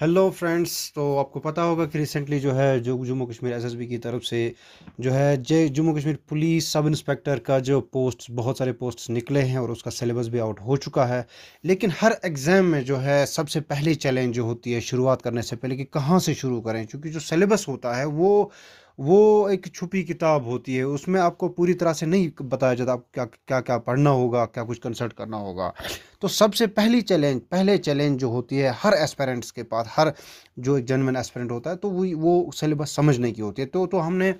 Hello friends तो आपको पता होगा कि रिसेंटली जो है जो जम्मू कश्मीर एसएसबी की तरफ से जो है J Jammu Kashmir police sub inspector का जो पोस्ट बहुत सारे पोस्ट्स निकले हैं और उसका सिलेबस भी आउट हो चुका है लेकिन हर एग्ज़ाम में जो है सबसे पहली चैलेंज जो होती है शुरुआत करने से पहले कि कहाँ से शुरू करें क्योंकि जो सिलेबस होता है वो वो एक छुपी किताब होती है उसमें आपको पूरी तरह से नहीं बताया जाता आपको क्या क्या क्या पढ़ना होगा क्या कुछ कंसल्ट करना होगा तो सबसे पहली चैलेंज पहले चैलेंज जो होती है हर एस्पेरेंट्स के पास हर जो एक जनमन एस्पेरेंट होता है तो वो वो सिलेबस समझने की होती है तो तो हमने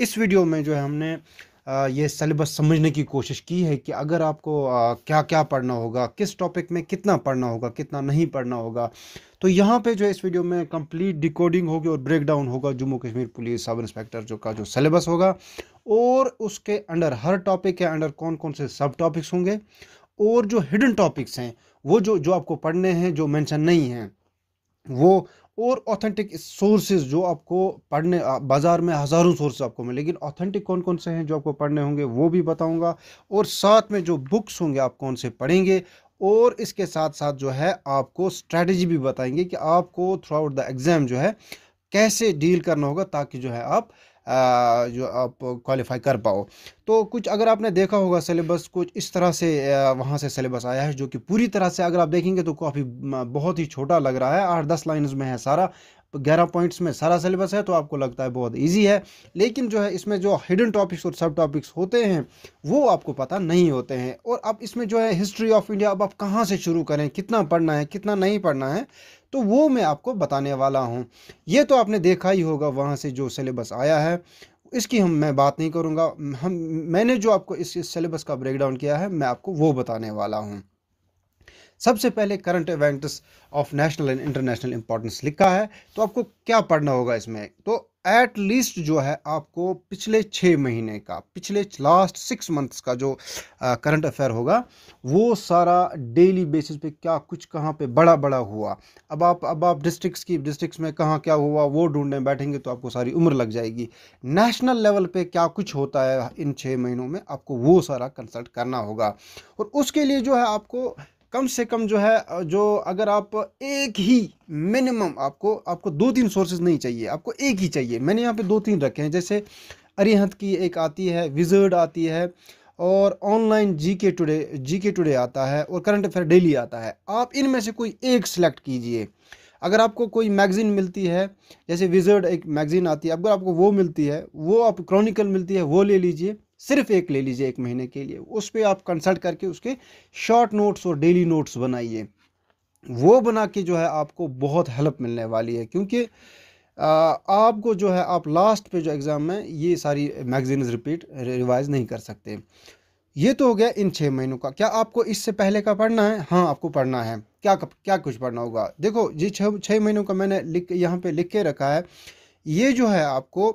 इस वीडियो में जो है हमने ये सलेबस समझने की कोशिश की है कि अगर आपको क्या क्या पढ़ना होगा किस टॉपिक में कितना पढ़ना होगा कितना नहीं पढ़ना होगा तो यहाँ पे जो इस वीडियो में कंप्लीट डिकोडिंग होगी और ब्रेकडाउन होगा Jammu Kashmir police sub inspector जो का जो सलेबस होगा और उसके अंडर हर टॉपिक के अंडर कौन कौन से सब टॉपिक्स होंगे और जो हिडन टॉपिक्स हैं वो जो जो आपको पढ़ने हैं जो मैंशन नहीं हैं वो और ऑथेंटिक सोर्सेज जो आपको पढ़ने बाज़ार में हज़ारों सोर्स आपको मिले लेकिन ऑथेंटिक कौन कौन से हैं जो आपको पढ़ने होंगे वो भी बताऊंगा और साथ में जो बुक्स होंगे आप कौन से पढ़ेंगे और इसके साथ साथ जो है आपको स्ट्रेटजी भी बताएंगे कि आपको थ्रू आउट द एग्ज़ाम जो है कैसे डील करना होगा ताकि जो है आप जो आप क्वालिफाई कर पाओ तो कुछ अगर आपने देखा होगा सिलेबस कुछ इस तरह से वहाँ से सिलेबस आया है जो कि पूरी तरह से अगर आप देखेंगे तो काफ़ी बहुत ही छोटा लग रहा है आठ दस लाइन्स में है सारा तो ग्यारह पॉइंट्स में सारा सिलेबस है तो आपको लगता है बहुत ईजी है लेकिन जो है इसमें जो हिडन टॉपिक्स और सब टॉपिक्स होते हैं वो आपको पता नहीं होते हैं और अब इसमें जो है हिस्ट्री ऑफ इंडिया अब आप कहाँ से शुरू करें कितना पढ़ना है कितना नहीं पढ़ना है तो वो मैं आपको बताने वाला हूँ ये तो आपने देखा ही होगा वहाँ से जो सिलेबस आया है इसकी हम मैं बात नहीं करूँगा हम मैंने जो आपको इस सिलेबस का ब्रेकडाउन किया है मैं आपको वो बताने वाला हूँ सबसे पहले current events of national and international importance लिखा है तो आपको क्या पढ़ना होगा इसमें तो एट लीस्ट जो है आपको पिछले छः महीने का पिछले लास्ट सिक्स मंथ्स का जो करंट अफेयर होगा वो सारा डेली बेसिस पे क्या कुछ कहाँ पे बड़ा बड़ा हुआ अब आप अब आप डिस्ट्रिक्ट्स की डिस्ट्रिक्ट्स में कहाँ क्या हुआ वो ढूंढने बैठेंगे तो आपको सारी उम्र लग जाएगी नेशनल लेवल पे क्या कुछ होता है इन छः महीनों में आपको वो सारा कंसल्ट करना होगा और उसके लिए जो है आपको कम से कम जो है जो अगर आप एक ही मिनिमम आपको आपको दो तीन सोर्सेज नहीं चाहिए आपको एक ही चाहिए मैंने यहाँ पे दो तीन रखे हैं जैसे अरिहंत की एक आती है विजर्ड आती है और ऑनलाइन जी के टुडे जी के टुडे आता है और करंट अफेयर डेली आता है आप इनमें से कोई एक सिलेक्ट कीजिए अगर आपको कोई मैगज़ीन मिलती है जैसे विजर्ड एक मैगज़ीन आती है अगर आपको वो मिलती है वो आप क्रॉनिकल मिलती है वो ले लीजिए सिर्फ एक ले लीजिए एक महीने के लिए उस पर आप कंसल्ट करके उसके शॉर्ट नोट्स और डेली नोट्स बनाइए वो बना के जो है आपको बहुत हेल्प मिलने वाली है क्योंकि आपको जो है आप लास्ट पे जो एग्ज़ाम में ये सारी मैगजीन्स रिपीट रिवाइज नहीं कर सकते ये तो हो गया इन छः महीनों का क्या आपको इससे पहले का पढ़ना है हाँ आपको पढ़ना है क्या क्या कुछ पढ़ना होगा देखो ये छः छः महीनों का मैंने लिख यहाँ पे लिख के रखा है ये जो है आपको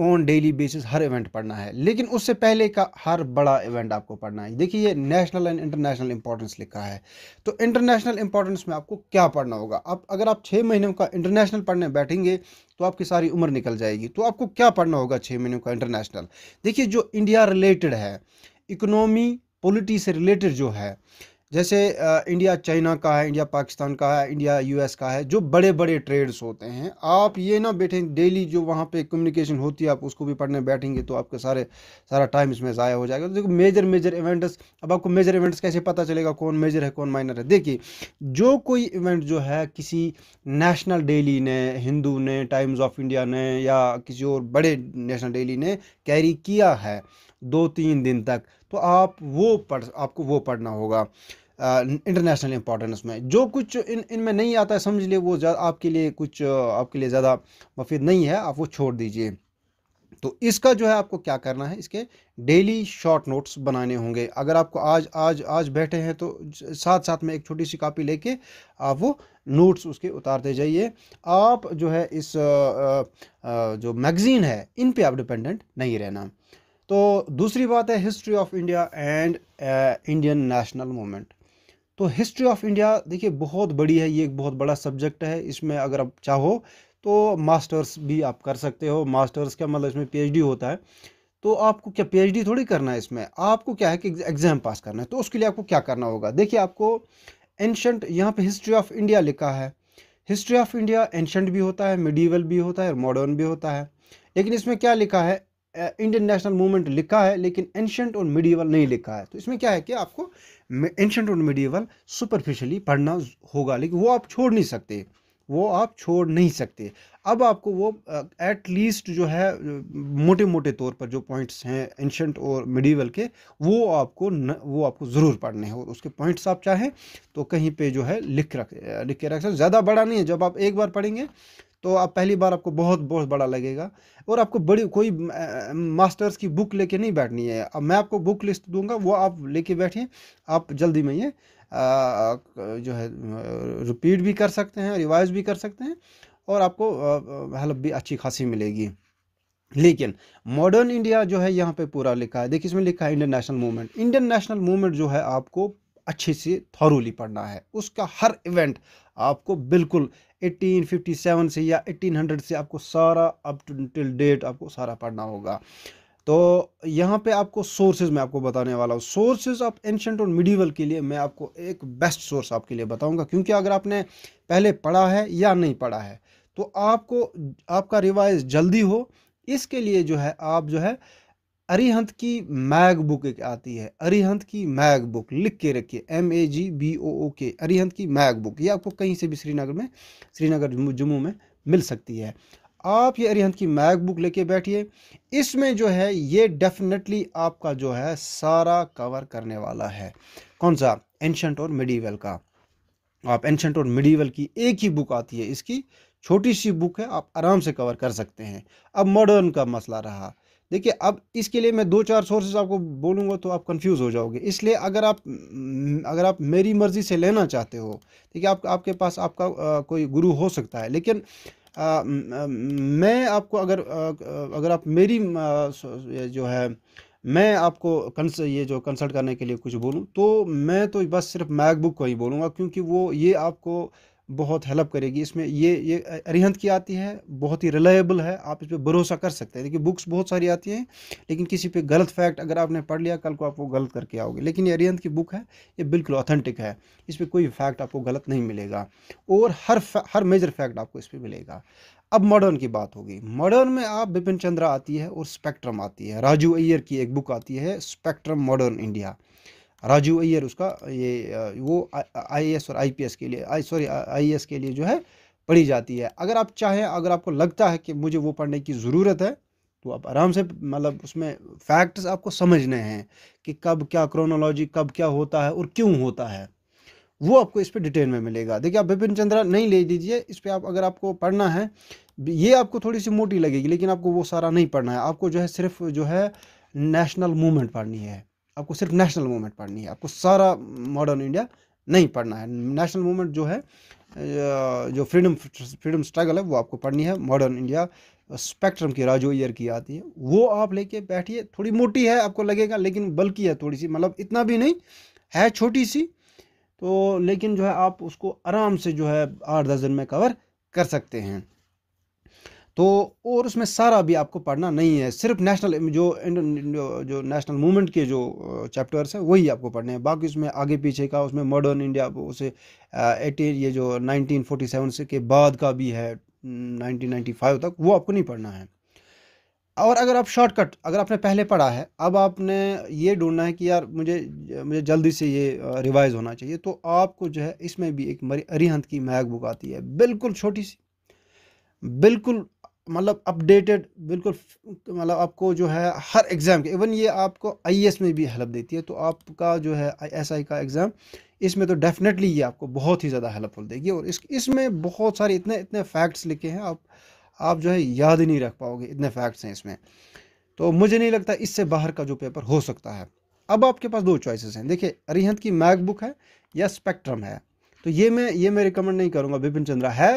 ऑन डेली बेसिस हर इवेंट पढ़ना है लेकिन उससे पहले का हर बड़ा इवेंट आपको पढ़ना है देखिए ये नेशनल एंड इंटरनेशनल इंपॉर्टेंस लिखा है तो इंटरनेशनल इंपॉर्टेंस में आपको क्या पढ़ना होगा आप अगर आप छः महीनों का इंटरनेशनल पढ़ने बैठेंगे तो आपकी सारी उम्र निकल जाएगी तो आपको क्या पढ़ना होगा छः महीनों का इंटरनेशनल देखिए जो इंडिया रिलेटेड है इकोनॉमी पॉलिटी से रिलेटेड जो है जैसे इंडिया चाइना का है इंडिया पाकिस्तान का है इंडिया यूएस का है जो बड़े बड़े ट्रेड्स होते हैं आप ये ना बैठें डेली जो वहाँ पे कम्युनिकेशन होती है आप उसको भी पढ़ने बैठेंगे तो आपके सारे सारा टाइम इसमें ज़ाया हो जाएगा तो देखो मेजर मेजर इवेंट्स अब आपको मेजर इवेंट्स कैसे पता चलेगा कौन मेजर है कौन माइनर है देखिए जो कोई इवेंट जो है किसी नेशनल डेली ने हिंदू ने टाइम्स ऑफ इंडिया ने या किसी और बड़े नेशनल डेली ने कैरी किया है दो तीन दिन तक तो आप वो पढ़ आपको वो पढ़ना होगा इंटरनेशनल इंपॉर्टेंस में जो कुछ इन इनमें नहीं आता है समझ लिए वो आपके लिए कुछ आपके लिए ज़्यादा मुफीद नहीं है आप वो छोड़ दीजिए तो इसका जो है आपको क्या करना है इसके डेली शॉर्ट नोट्स बनाने होंगे अगर आपको आज आज आज बैठे हैं तो साथ साथ में एक छोटी सी कापी लेके आप वो नोट्स उसके उतारते जाइए आप जो है इस जो मैगज़ीन है इन पे आप डिपेंडेंट नहीं रहना तो दूसरी बात है history of India and Indian national movement तो हिस्ट्री ऑफ इंडिया देखिए बहुत बड़ी है ये एक बहुत बड़ा सब्जेक्ट है इसमें अगर आप चाहो तो मास्टर्स भी आप कर सकते हो मास्टर्स का मतलब इसमें पीएचडी होता है तो आपको क्या पीएचडी थोड़ी करना है इसमें आपको क्या है कि एग्ज़ाम पास करना है तो उसके लिए आपको क्या करना होगा देखिए आपको एंशंट यहाँ पे हिस्ट्री ऑफ इंडिया लिखा है हिस्ट्री ऑफ इंडिया एंशंट भी होता है मिडीवल भी होता है और मॉडर्न भी होता है लेकिन इसमें क्या लिखा है इंडियन नेशनल मूवमेंट लिखा है लेकिन एंशंट और मिडीवल नहीं लिखा है तो इसमें क्या है कि आपको एंशंट और मिडीवल सुपरफिशली पढ़ना होगा लेकिन वो आप छोड़ नहीं सकते वो आप छोड़ नहीं सकते अब आपको वो एट लीस्ट जो है मोटे मोटे तौर पर जो पॉइंट्स हैं एंशंट और मिडीवल के वो आपको न, वो आपको ज़रूर पढ़ने हैं और उसके पॉइंट्स आप चाहें तो कहीं पे जो है लिख रख लिख के रख सकते ज़्यादा बड़ा नहीं है जब आप एक बार पढ़ेंगे तो आप पहली बार आपको बहुत बहुत बड़ा लगेगा और आपको बड़ी कोई मास्टर्स की बुक लेके नहीं बैठनी है अब मैं आपको बुक लिस्ट दूंगा वो आप लेके बैठिए आप जल्दी में ये जो है रिपीट भी कर सकते हैं रिवाइज भी कर सकते हैं और आपको हेल्प भी अच्छी खासी मिलेगी लेकिन मॉडर्न इंडिया जो है यहाँ पे पूरा लिखा है देखिए इसमें लिखा है Indian national movement Indian national movement जो है आपको अच्छे से थॉरूली पढ़ना है उसका हर इवेंट आपको बिल्कुल 1857 से या 1800 से आपको सारा अप टू टिल डेट आपको सारा पढ़ना होगा तो यहाँ पे आपको सोर्सेज मैं आपको बताने वाला हूँ सोर्सेज ऑफ एंशंट और मिडीवल के लिए मैं आपको एक बेस्ट सोर्स आपके लिए बताऊँगा क्योंकि अगर आपने पहले पढ़ा है या नहीं पढ़ा है तो आपको आपका रिवाइज जल्दी हो इसके लिए जो है आप जो है अरिहंत की मैग बुक एक आती है अरिहंत की मैग बुक लिख के रखिए M A G B O ओ के अरिहंत की मैग बुक ये आपको कहीं से भी श्रीनगर में श्रीनगर जम्मू में मिल सकती है आप ये अरिहंत की मैग बुक लेके बैठिए इसमें जो है ये डेफिनेटली आपका जो है सारा कवर करने वाला है कौन सा एंशंट और मिडीवल का आप एंशंट और मिडीवल की एक ही बुक आती है इसकी छोटी सी बुक है आप आराम से कवर कर सकते हैं अब मॉडर्न का मसला रहा देखिए अब इसके लिए मैं दो चार सोर्सेज आपको बोलूँगा तो आप कंफ्यूज हो जाओगे इसलिए अगर आप हम्म, अगर आप मेरी मर्ज़ी से लेना चाहते हो देखिए आप, आपके पास आपका आ, कोई गुरु हो सकता है लेकिन आ, आ, मैं आपको अगर आ, अगर आप मेरी आ, जो है मैं आपको कंस ये जो कंसल्ट करने के लिए कुछ बोलूँ तो मैं तो बस सिर्फ मैकबुक को ही बोलूँगा क्योंकि वो ये आपको बहुत हेल्प करेगी इसमें ये ये अरिहंत की आती है बहुत ही रिलायबल है आप इस पर भरोसा कर सकते हैं देखिए बुक्स बहुत सारी आती हैं लेकिन किसी पे गलत फैक्ट अगर आपने पढ़ लिया कल को आप वो गलत करके आओगे लेकिन ये अरिहंत की बुक है ये बिल्कुल ऑथेंटिक है इस पर कोई फैक्ट आपको गलत नहीं मिलेगा और हर हर मेजर फैक्ट आपको इस पर मिलेगा अब मॉडर्न की बात होगी मॉडर्न में आप बिपिन चंद्रा आती है और स्पेक्ट्रम आती है राजू अय्यर की एक बुक आती है Spectrum modern India Raju Iyer उसका ये वो आईएएस और आईपीएस के लिए आई सॉरी आईएएस के लिए जो है पढ़ी जाती है अगर आप चाहें अगर आपको लगता है कि मुझे वो पढ़ने की ज़रूरत है तो आप आराम से मतलब उसमें फैक्ट्स आपको समझने हैं कि कब क्या क्रोनोलॉजी कब क्या होता है और क्यों होता है वो आपको इस पर डिटेल में मिलेगा देखिए आप बिपिन चंद्रा नहीं ले लीजिए इस पर आप अगर आपको पढ़ना है ये आपको थोड़ी सी मोटी लगेगी लेकिन आपको वो सारा नहीं पढ़ना है आपको जो है सिर्फ जो है नेशनल मूवमेंट पढ़नी है आपको सिर्फ नेशनल मूवमेंट पढ़नी है आपको सारा मॉडर्न इंडिया नहीं पढ़ना है नेशनल मूवमेंट जो है जो फ्रीडम फ्रीडम स्ट्रगल है वो आपको पढ़नी है मॉडर्न इंडिया स्पेक्ट्रम की राजो ईयर की आती है वो आप लेके बैठिए थोड़ी मोटी है आपको लगेगा लेकिन बल्कि है थोड़ी सी मतलब इतना भी नहीं है छोटी सी तो लेकिन जो है आप उसको आराम से जो है आठ दस दिन में कवर कर सकते हैं तो और उसमें सारा भी आपको पढ़ना नहीं है सिर्फ नेशनल जो जो नेशनल मूवमेंट के जो चैप्टर्स हैं वही आपको पढ़ने हैं बाकी उसमें आगे पीछे का उसमें मॉडर्न इंडिया उसे एटीन ये जो 1947 से के बाद का भी है 1995 तक वो आपको नहीं पढ़ना है और अगर आप शॉर्टकट अगर आपने पहले पढ़ा है अब आपने ये ढूंढना है कि यार मुझे मुझे जल्दी से ये रिवाइज़ होना चाहिए तो आपको जो है इसमें भी एक मरी अरिहंत की मैग बुक आती है बिल्कुल छोटी सी बिल्कुल मतलब अपडेटेड बिल्कुल मतलब आपको जो है हर एग्ज़ाम के इवन ये आपको आई e में भी हेल्प देती है तो आपका जो है आई का एग्ज़ाम इसमें तो डेफिनेटली ये आपको बहुत ही ज़्यादा हेल्पफुल देगी और इस इसमें बहुत सारे इतने इतने फैक्ट्स लिखे हैं आप आप जो है याद ही नहीं रख पाओगे इतने फैक्ट्स हैं इसमें तो मुझे नहीं लगता इससे बाहर का जो पेपर हो सकता है अब आपके पास दो चॉइसेस हैं देखिए अरिहंत की मैकबुक है या स्पेक्ट्रम है तो ये मैं ये मैं रिकमेंड नहीं करूँगा बिपिन चंद्रा है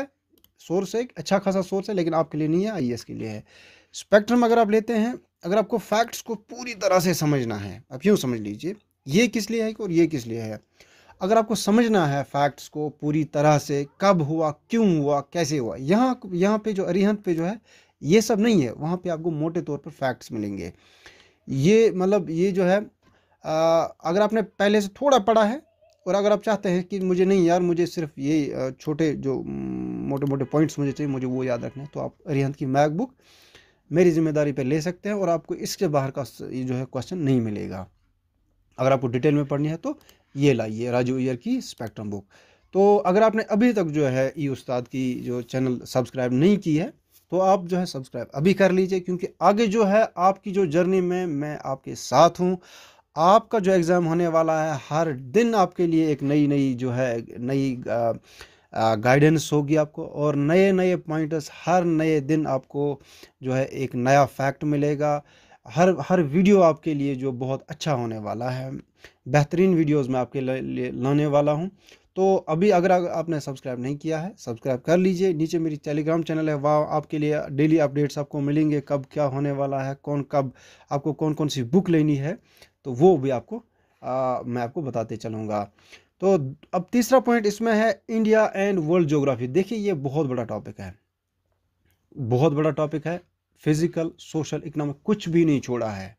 सोर्स है एक अच्छा खासा सोर्स है लेकिन आपके लिए नहीं है आई के लिए है स्पेक्ट्रम अगर आप लेते हैं अगर आपको फैक्ट्स को पूरी तरह से समझना है आप यूँ समझ लीजिए ये किस लिए है और ये किस लिए है अगर आपको समझना है फैक्ट्स को पूरी तरह से कब हुआ क्यों हुआ कैसे हुआ यहाँ यहाँ पे जो अरिहंत पे जो है ये सब नहीं है वहाँ पे आपको मोटे तौर पर फैक्ट्स मिलेंगे ये मतलब ये जो है आ, अगर आपने पहले से थोड़ा पढ़ा है और अगर आप चाहते हैं कि मुझे नहीं यार मुझे सिर्फ ये छोटे जो मोटे मोटे पॉइंट्स मुझे चाहिए मुझे वो याद रखना है तो आप रिहंत की मैकबुक मेरी जिम्मेदारी पर ले सकते हैं और आपको इसके बाहर का जो है क्वेश्चन नहीं मिलेगा अगर आपको डिटेल में पढ़नी है तो ये लाइए राजू ईयर की स्पेक्ट्रम बुक तो अगर आपने अभी तक जो है ई उस्ताद की जो चैनल सब्सक्राइब नहीं की है तो आप जो है सब्सक्राइब अभी कर लीजिए क्योंकि आगे जो है आपकी जो जर्नी में मैं आपके साथ हूँ आपका जो एग्ज़ाम होने वाला है हर दिन आपके लिए एक नई नई जो है नई गाइडेंस होगी आपको और नए नए पॉइंट्स हर नए दिन आपको जो है एक नया फैक्ट मिलेगा हर हर वीडियो आपके लिए जो बहुत अच्छा होने वाला है बेहतरीन वीडियोस मैं आपके लिए लाने वाला हूं तो अभी अगर आपने सब्सक्राइब नहीं किया है सब्सक्राइब कर लीजिए नीचे मेरी टेलीग्राम चैनल है वहाँ आपके लिए डेली अपडेट्स आपको मिलेंगे कब क्या होने वाला है कौन कब आपको कौन कौन सी बुक लेनी है तो वो भी आपको आ, मैं आपको बताते चलूँगा तो अब तीसरा पॉइंट इसमें है इंडिया एंड वर्ल्ड जोग्राफी देखिए ये बहुत बड़ा टॉपिक है बहुत बड़ा टॉपिक है फिज़िकल सोशल इकोनॉमिक कुछ भी नहीं छोड़ा है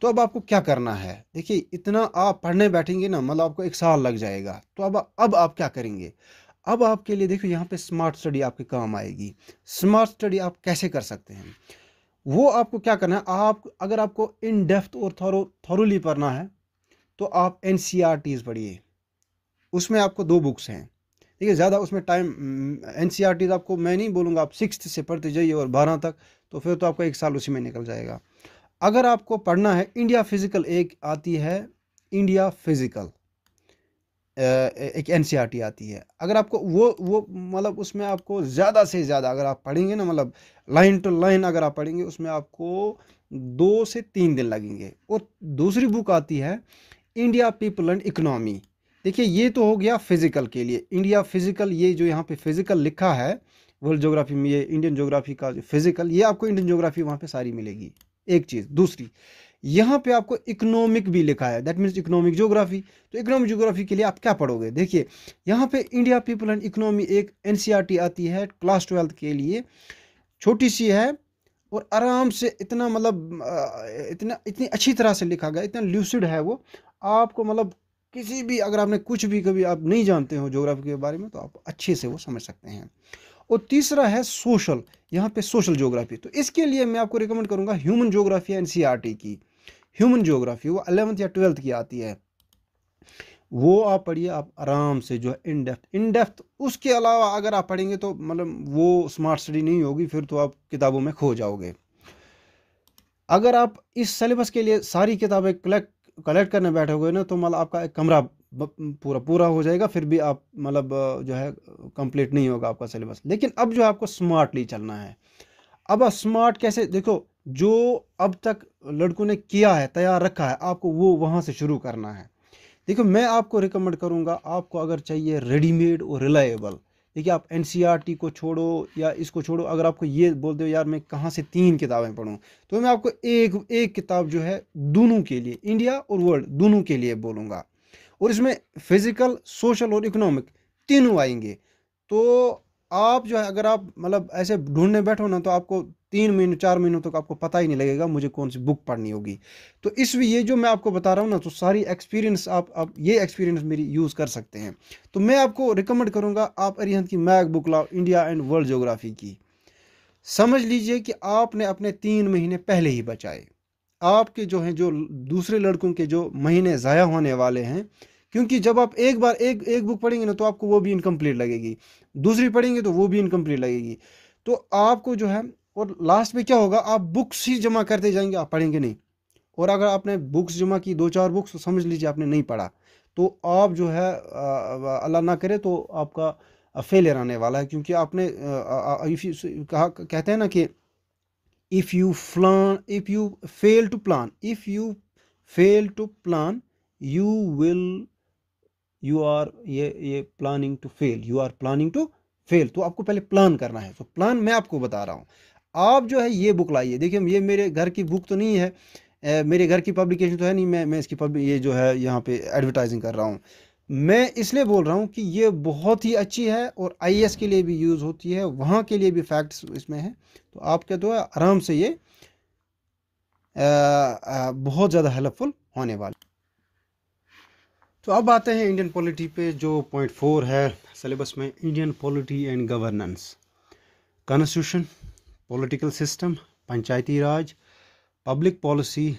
तो अब आपको क्या करना है देखिए इतना आप पढ़ने बैठेंगे ना मतलब आपको एक साल लग जाएगा तो अब अब आप क्या करेंगे अब आपके लिए देखिए यहाँ पे स्मार्ट स्टडी आपके काम आएगी स्मार्ट स्टडी आप कैसे कर सकते हैं वो आपको क्या करना है आप अगर आपको इन डेप्थ और थॉरो थॉरोली पढ़ना है तो आप एन e पढ़िए उसमें आपको दो बुक्स हैं ठीक है ज़्यादा उसमें टाइम एन mm, e आपको मैं नहीं बोलूँगा आप सिक्स से पढ़ते जाइए और बारह तक तो फिर तो आपका एक साल उसी में निकल जाएगा अगर आपको पढ़ना है इंडिया फिज़िकल एक आती है इंडिया फिज़िकल एक एन e आती है अगर आपको वो वो मतलब उसमें आपको ज़्यादा से ज़्यादा अगर आप पढ़ेंगे ना मतलब लाइन टू लाइन अगर आप पढ़ेंगे उसमें आपको दो से तीन दिन लगेंगे और दूसरी बुक आती है इंडिया पीपल एंड इकनॉमी देखिए ये तो हो गया फिज़िकल के लिए इंडिया फिज़िकल ये जो यहाँ पे फिज़िकल लिखा है वर्ल्ड जोग्राफी में ये इंडियन जोग्राफी का जो फिज़िकल ये आपको इंडियन जोग्राफी वहाँ पे सारी मिलेगी एक चीज़ दूसरी यहाँ पे आपको इकोनॉमिक भी लिखा है दैट मीन्स इकोनॉमिक जोग्राफी तो इकोनॉमिक जोग्राफी के लिए आप क्या पढ़ोगे देखिए यहाँ पे इंडिया पीपल एंड इकोनॉमी एक एन e आती है क्लास ट्वेल्थ के लिए छोटी सी है और आराम से इतना मतलब इतना इतनी अच्छी तरह से लिखा गया इतना ल्यूसिड है वो आपको मतलब किसी भी अगर आपने कुछ भी कभी आप नहीं जानते हो जोग्राफी के बारे में तो आप अच्छे से वो समझ सकते हैं और तीसरा है सोशल यहाँ पे सोशल ज्योग्राफी तो इसके लिए मैं आपको रिकमेंड करूँगा ह्यूमन ज्योग्राफी एन की ह्यूमन ज्योग्राफी वो अलेवंथ या ट्वेल्थ की आती है वो आप पढ़िए आप आराम से जो है इन डेप्थ इन डेप्थ उसके अलावा अगर आप पढ़ेंगे तो मतलब वो स्मार्ट स्टडी नहीं होगी फिर तो आप किताबों में खो जाओगे अगर आप इस सिलेबस के लिए सारी किताबें कलेक्ट कलेक्ट करने बैठोगे ना तो मतलब आपका एक कमरा पूरा पूरा हो जाएगा फिर भी आप मतलब जो है कंप्लीट नहीं होगा आपका सिलेबस लेकिन अब जो आपको स्मार्टली चलना है अब स्मार्ट कैसे देखो जो अब तक लड़कों ने किया है तैयार रखा है आपको वो वहाँ से शुरू करना है देखो मैं आपको रिकमेंड करूँगा आपको अगर चाहिए रेडीमेड और रिलायबल देखिए आप एन e को छोड़ो या इसको छोड़ो अगर आपको ये बोल दो यार मैं कहाँ से तीन किताबें पढ़ूँ तो मैं आपको एक एक किताब जो है दोनों के लिए इंडिया और वर्ल्ड दोनों के लिए बोलूँगा और इसमें फिज़िकल सोशल और इकोनॉमिक तीनों आएंगे तो आप जो है अगर आप मतलब ऐसे ढूंढने बैठो ना तो आपको तीन महीने चार महीनों तक तो आपको पता ही नहीं लगेगा मुझे कौन सी बुक पढ़नी होगी तो इस ये जो मैं आपको बता रहा हूँ ना तो सारी एक्सपीरियंस आप आप ये एक्सपीरियंस मेरी यूज़ कर सकते हैं तो मैं आपको रिकमेंड करूँगा आप अरिहंत की मैग बुक लाओ इंडिया एंड वर्ल्ड जोग्राफ़ी की समझ लीजिए कि आपने अपने तीन महीने पहले ही बचाए आपके जो हैं जो दूसरे लड़कों के जो महीने ज़ाया होने वाले हैं क्योंकि जब आप एक बार एक एक बुक पढ़ेंगे ना तो आपको वो भी इनकम्प्लीट लगेगी दूसरी पढ़ेंगे तो वो भी इनकम्प्लीट लगेगी तो आपको जो है और लास्ट में क्या होगा आप बुक्स ही जमा करते जाएंगे आप पढ़ेंगे नहीं और अगर आपने बुक्स जमा की दो चार बुक्स तो समझ लीजिए आपने नहीं पढ़ा तो आप जो है अल्लाह ना करे तो आपका फेलियर आने वाला है क्योंकि आपने आ, आ, आ, कहा कहते हैं ना कि if you plan if you fail to plan if you fail to plan you will you are ये ये planning to fail you are planning to fail तो आपको पहले प्लान करना है तो so, प्लान मैं आपको बता रहा हूँ आप जो है ये बुक लाइए देखिए ये मेरे घर की बुक तो नहीं है ए, मेरे घर की पब्लिकेशन तो है नहीं मैं मैं इसकी पब्लिक ये जो है यहाँ पे एडवर्टाइजिंग कर रहा हूँ मैं इसलिए बोल रहा हूँ कि ये बहुत ही अच्छी है और आई के लिए भी यूज़ होती है वहाँ के लिए भी फैक्ट्स इसमें है तो आप क्या तो आराम से ये आ, आ, बहुत ज़्यादा हेल्पफुल होने वाली तो अब आते हैं इंडियन पॉलिटी पे जो पॉइंट फोर है सिलेबस में Indian polity and governance constitution political system Panchayati Raj public policy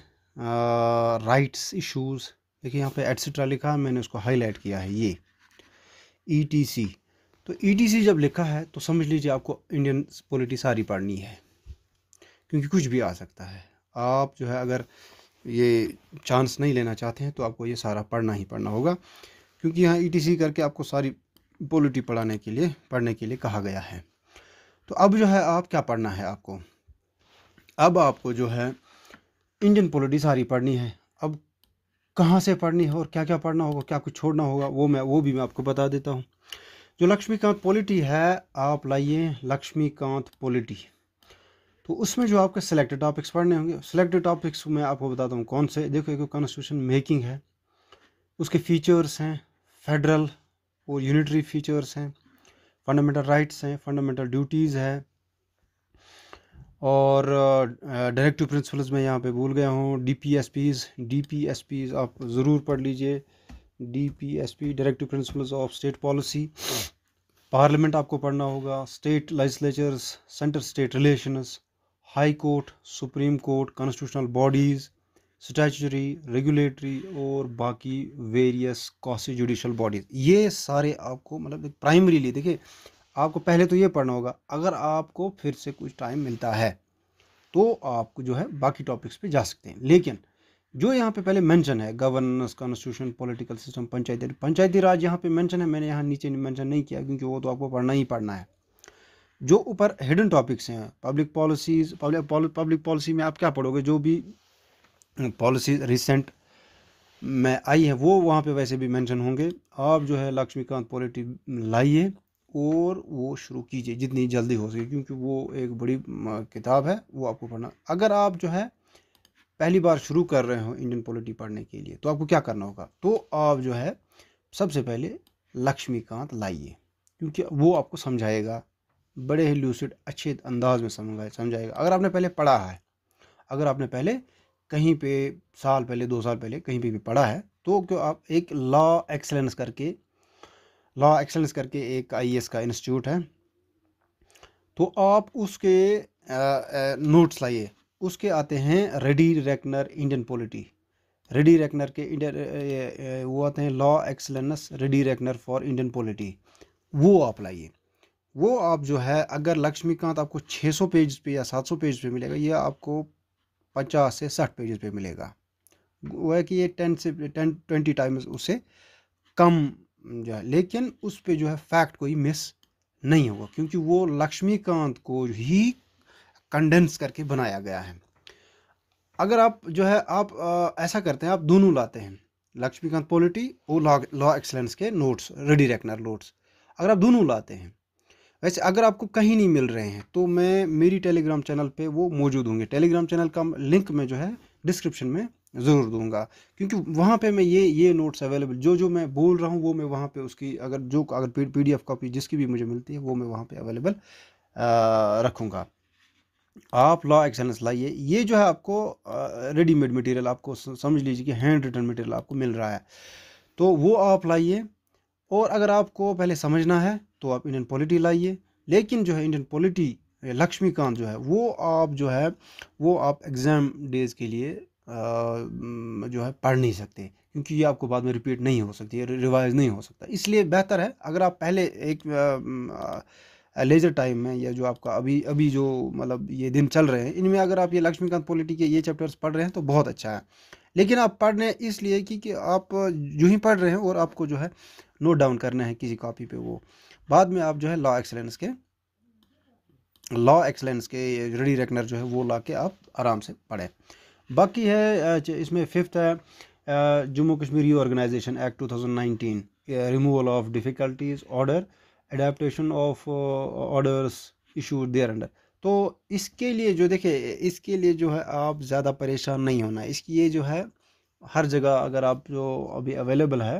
rights issues देखिए यहाँ पे एट्सट्रा लिखा है मैंने उसको हाईलाइट किया है ये ई टी सी तो ई टी सी जब लिखा है तो समझ लीजिए आपको इंडियन पॉलिटी सारी पढ़नी है क्योंकि कुछ भी आ सकता है आप जो है अगर ये चांस नहीं लेना चाहते हैं तो आपको ये सारा पढ़ना ही पढ़ना होगा क्योंकि यहाँ ई टी सी करके आपको सारी पॉलिटी पढ़ाने के लिए पढ़ने के लिए कहा गया है तो अब जो है आप क्या पढ़ना है आपको अब आपको जो है इंडियन पॉलिटी सारी पढ़नी है कहाँ से पढ़नी है और क्या क्या पढ़ना होगा क्या कुछ छोड़ना होगा वो मैं वो भी मैं आपको बता देता हूँ जो लक्ष्मीकांत पॉलिटी है आप लाइए लक्ष्मीकांत पॉलिटी तो उसमें जो आपके सेलेक्टेड टॉपिक्स पढ़ने होंगे सेलेक्टेड टॉपिक्स मैं आपको बताता हूँ कौन से देखो एक कॉन्स्टिट्यूशन तो मेकिंग है उसके फीचर्स हैं फेडरल और यूनिटरी फीचर्स हैं फंडामेंटल राइट्स हैं फंडामेंटल ड्यूटीज़ है और डायरेक्ट टू प्रिंसिपल्स मैं यहाँ पे भूल गया हूँ D P S Ps D P S Ps आप ज़रूर पढ़ लीजिए D P S P directive principles of state policy parliament आपको पढ़ना होगा state legislatures centre state relations high court supreme court constitutional bodies statutory regulatory और बाकी various quasi judicial bodies ये सारे आपको मतलब प्राइमरीली देखिए आपको पहले तो ये पढ़ना होगा अगर आपको फिर से कुछ टाइम मिलता है तो आप जो है बाकी टॉपिक्स पे जा सकते हैं लेकिन जो यहाँ पे पहले मेंशन है governance constitution political system Panchayati Panchayati Raj यहाँ पे मेंशन है मैंने यहाँ नीचे मेंशन नहीं किया क्योंकि वो तो आपको पढ़ना ही पढ़ना है जो ऊपर हिडन टॉपिक्स हैं public policies public public policy में आप क्या पढ़ोगे जो भी पॉलिसी रिसेंट में आई है वो वहाँ पर वैसे भी मैंशन होंगे आप जो है लक्ष्मीकांत पॉलिटी लाइए और वो शुरू कीजिए जितनी जल्दी हो सके क्योंकि वो एक बड़ी किताब है वो आपको पढ़ना अगर आप जो है पहली बार शुरू कर रहे हो इंडियन पॉलिटी पढ़ने के लिए तो आपको क्या करना होगा तो आप जो है सबसे पहले लक्ष्मीकांत लाइए क्योंकि वो आपको समझाएगा बड़े ही लूसिड अच्छे अंदाज में समझाए समझाएगा अगर आपने पहले पढ़ा है अगर आपने पहले कहीं पे साल पहले दो साल पहले कहीं पे भी पढ़ा है तो क्यों आप एक लॉ एक्सलेंस करके लॉ एक्सलेंस करके एक आई का इंस्टीट्यूट है तो आप उसके नोट्स लाइए उसके आते हैं ready reckoner Indian polity ready reckoner के इंडियन वो आते हैं law excellence ready reckoner for Indian polity वो आप लाइए वो आप जो है अगर लक्ष्मीकांत आपको 600 पेज पे या 700 पेज पे मिलेगा ये आपको 50 से 60 पेज पे मिलेगा वो है कि ये 10 से 10 20 टाइम्स उससे कम जो है लेकिन उस पर जो है फैक्ट कोई मिस नहीं होगा क्योंकि वो लक्ष्मीकांत को ही कंडेंस करके बनाया गया है अगर आप जो है आप आ, ऐसा करते हैं आप दोनों लाते हैं लक्ष्मीकांत पॉलिटी और लॉ लॉ एक्सलेंस के नोट्स रेडी रेकनर नोट्स अगर आप दोनों लाते हैं वैसे अगर आपको कहीं नहीं मिल रहे हैं तो मैं मेरी टेलीग्राम चैनल पे वो मौजूद होंगे टेलीग्राम चैनल का लिंक मैं जो है डिस्क्रिप्शन में ज़रूर दूंगा क्योंकि वहाँ पे मैं ये ये नोट्स अवेलेबल जो जो मैं बोल रहा हूँ वो मैं वहाँ पे उसकी अगर जो अगर पी डी एफ कॉपी जिसकी भी मुझे मिलती है वो मैं वहाँ पे अवेलेबल रखूँगा आप लॉ एक्सेलेंस लाइए ये जो है आपको रेडीमेड मटेरियल आपको समझ लीजिए कि हैंड रिटर्न मटेरियल आपको मिल रहा है तो वो आप लाइए और अगर आपको पहले समझना है तो आप इंडियन पॉलिटी लाइए लेकिन जो है इंडियन पॉलिटी लक्ष्मीकांत जो है वो आप जो है वो आप एग्ज़ाम डेज़ के लिए जो है पढ़ नहीं सकते क्योंकि ये आपको बाद में रिपीट नहीं हो सकती रिवाइज नहीं हो सकता इसलिए बेहतर है अगर आप पहले एक लेज़र टाइम में या जो आपका अभी अभी जो मतलब ये दिन चल रहे हैं इनमें अगर आप ये लक्ष्मीकांत पोलिटी के ये चैप्टर्स पढ़ रहे हैं तो बहुत अच्छा है लेकिन आप पढ़ रहे हैं इसलिए कि, कि आप जो ही पढ़ रहे हैं और आपको जो है नोट डाउन करना है किसी कॉपी पे वो बाद में आप जो है लॉ एक्सलेंस के लॉ एक्सलेंस के रेडी रेकनर जो है वो ला के आप आराम से पढ़ें बाकी है इसमें फिफ्थ है Jammu Kashmir reorganisation act 2019 removal of difficulties order adaptation of orders issue thereunder तो इसके लिए जो देखिए इसके लिए जो है आप ज़्यादा परेशान नहीं होना इसकी ये जो है हर जगह अगर आप जो अभी अवेलेबल है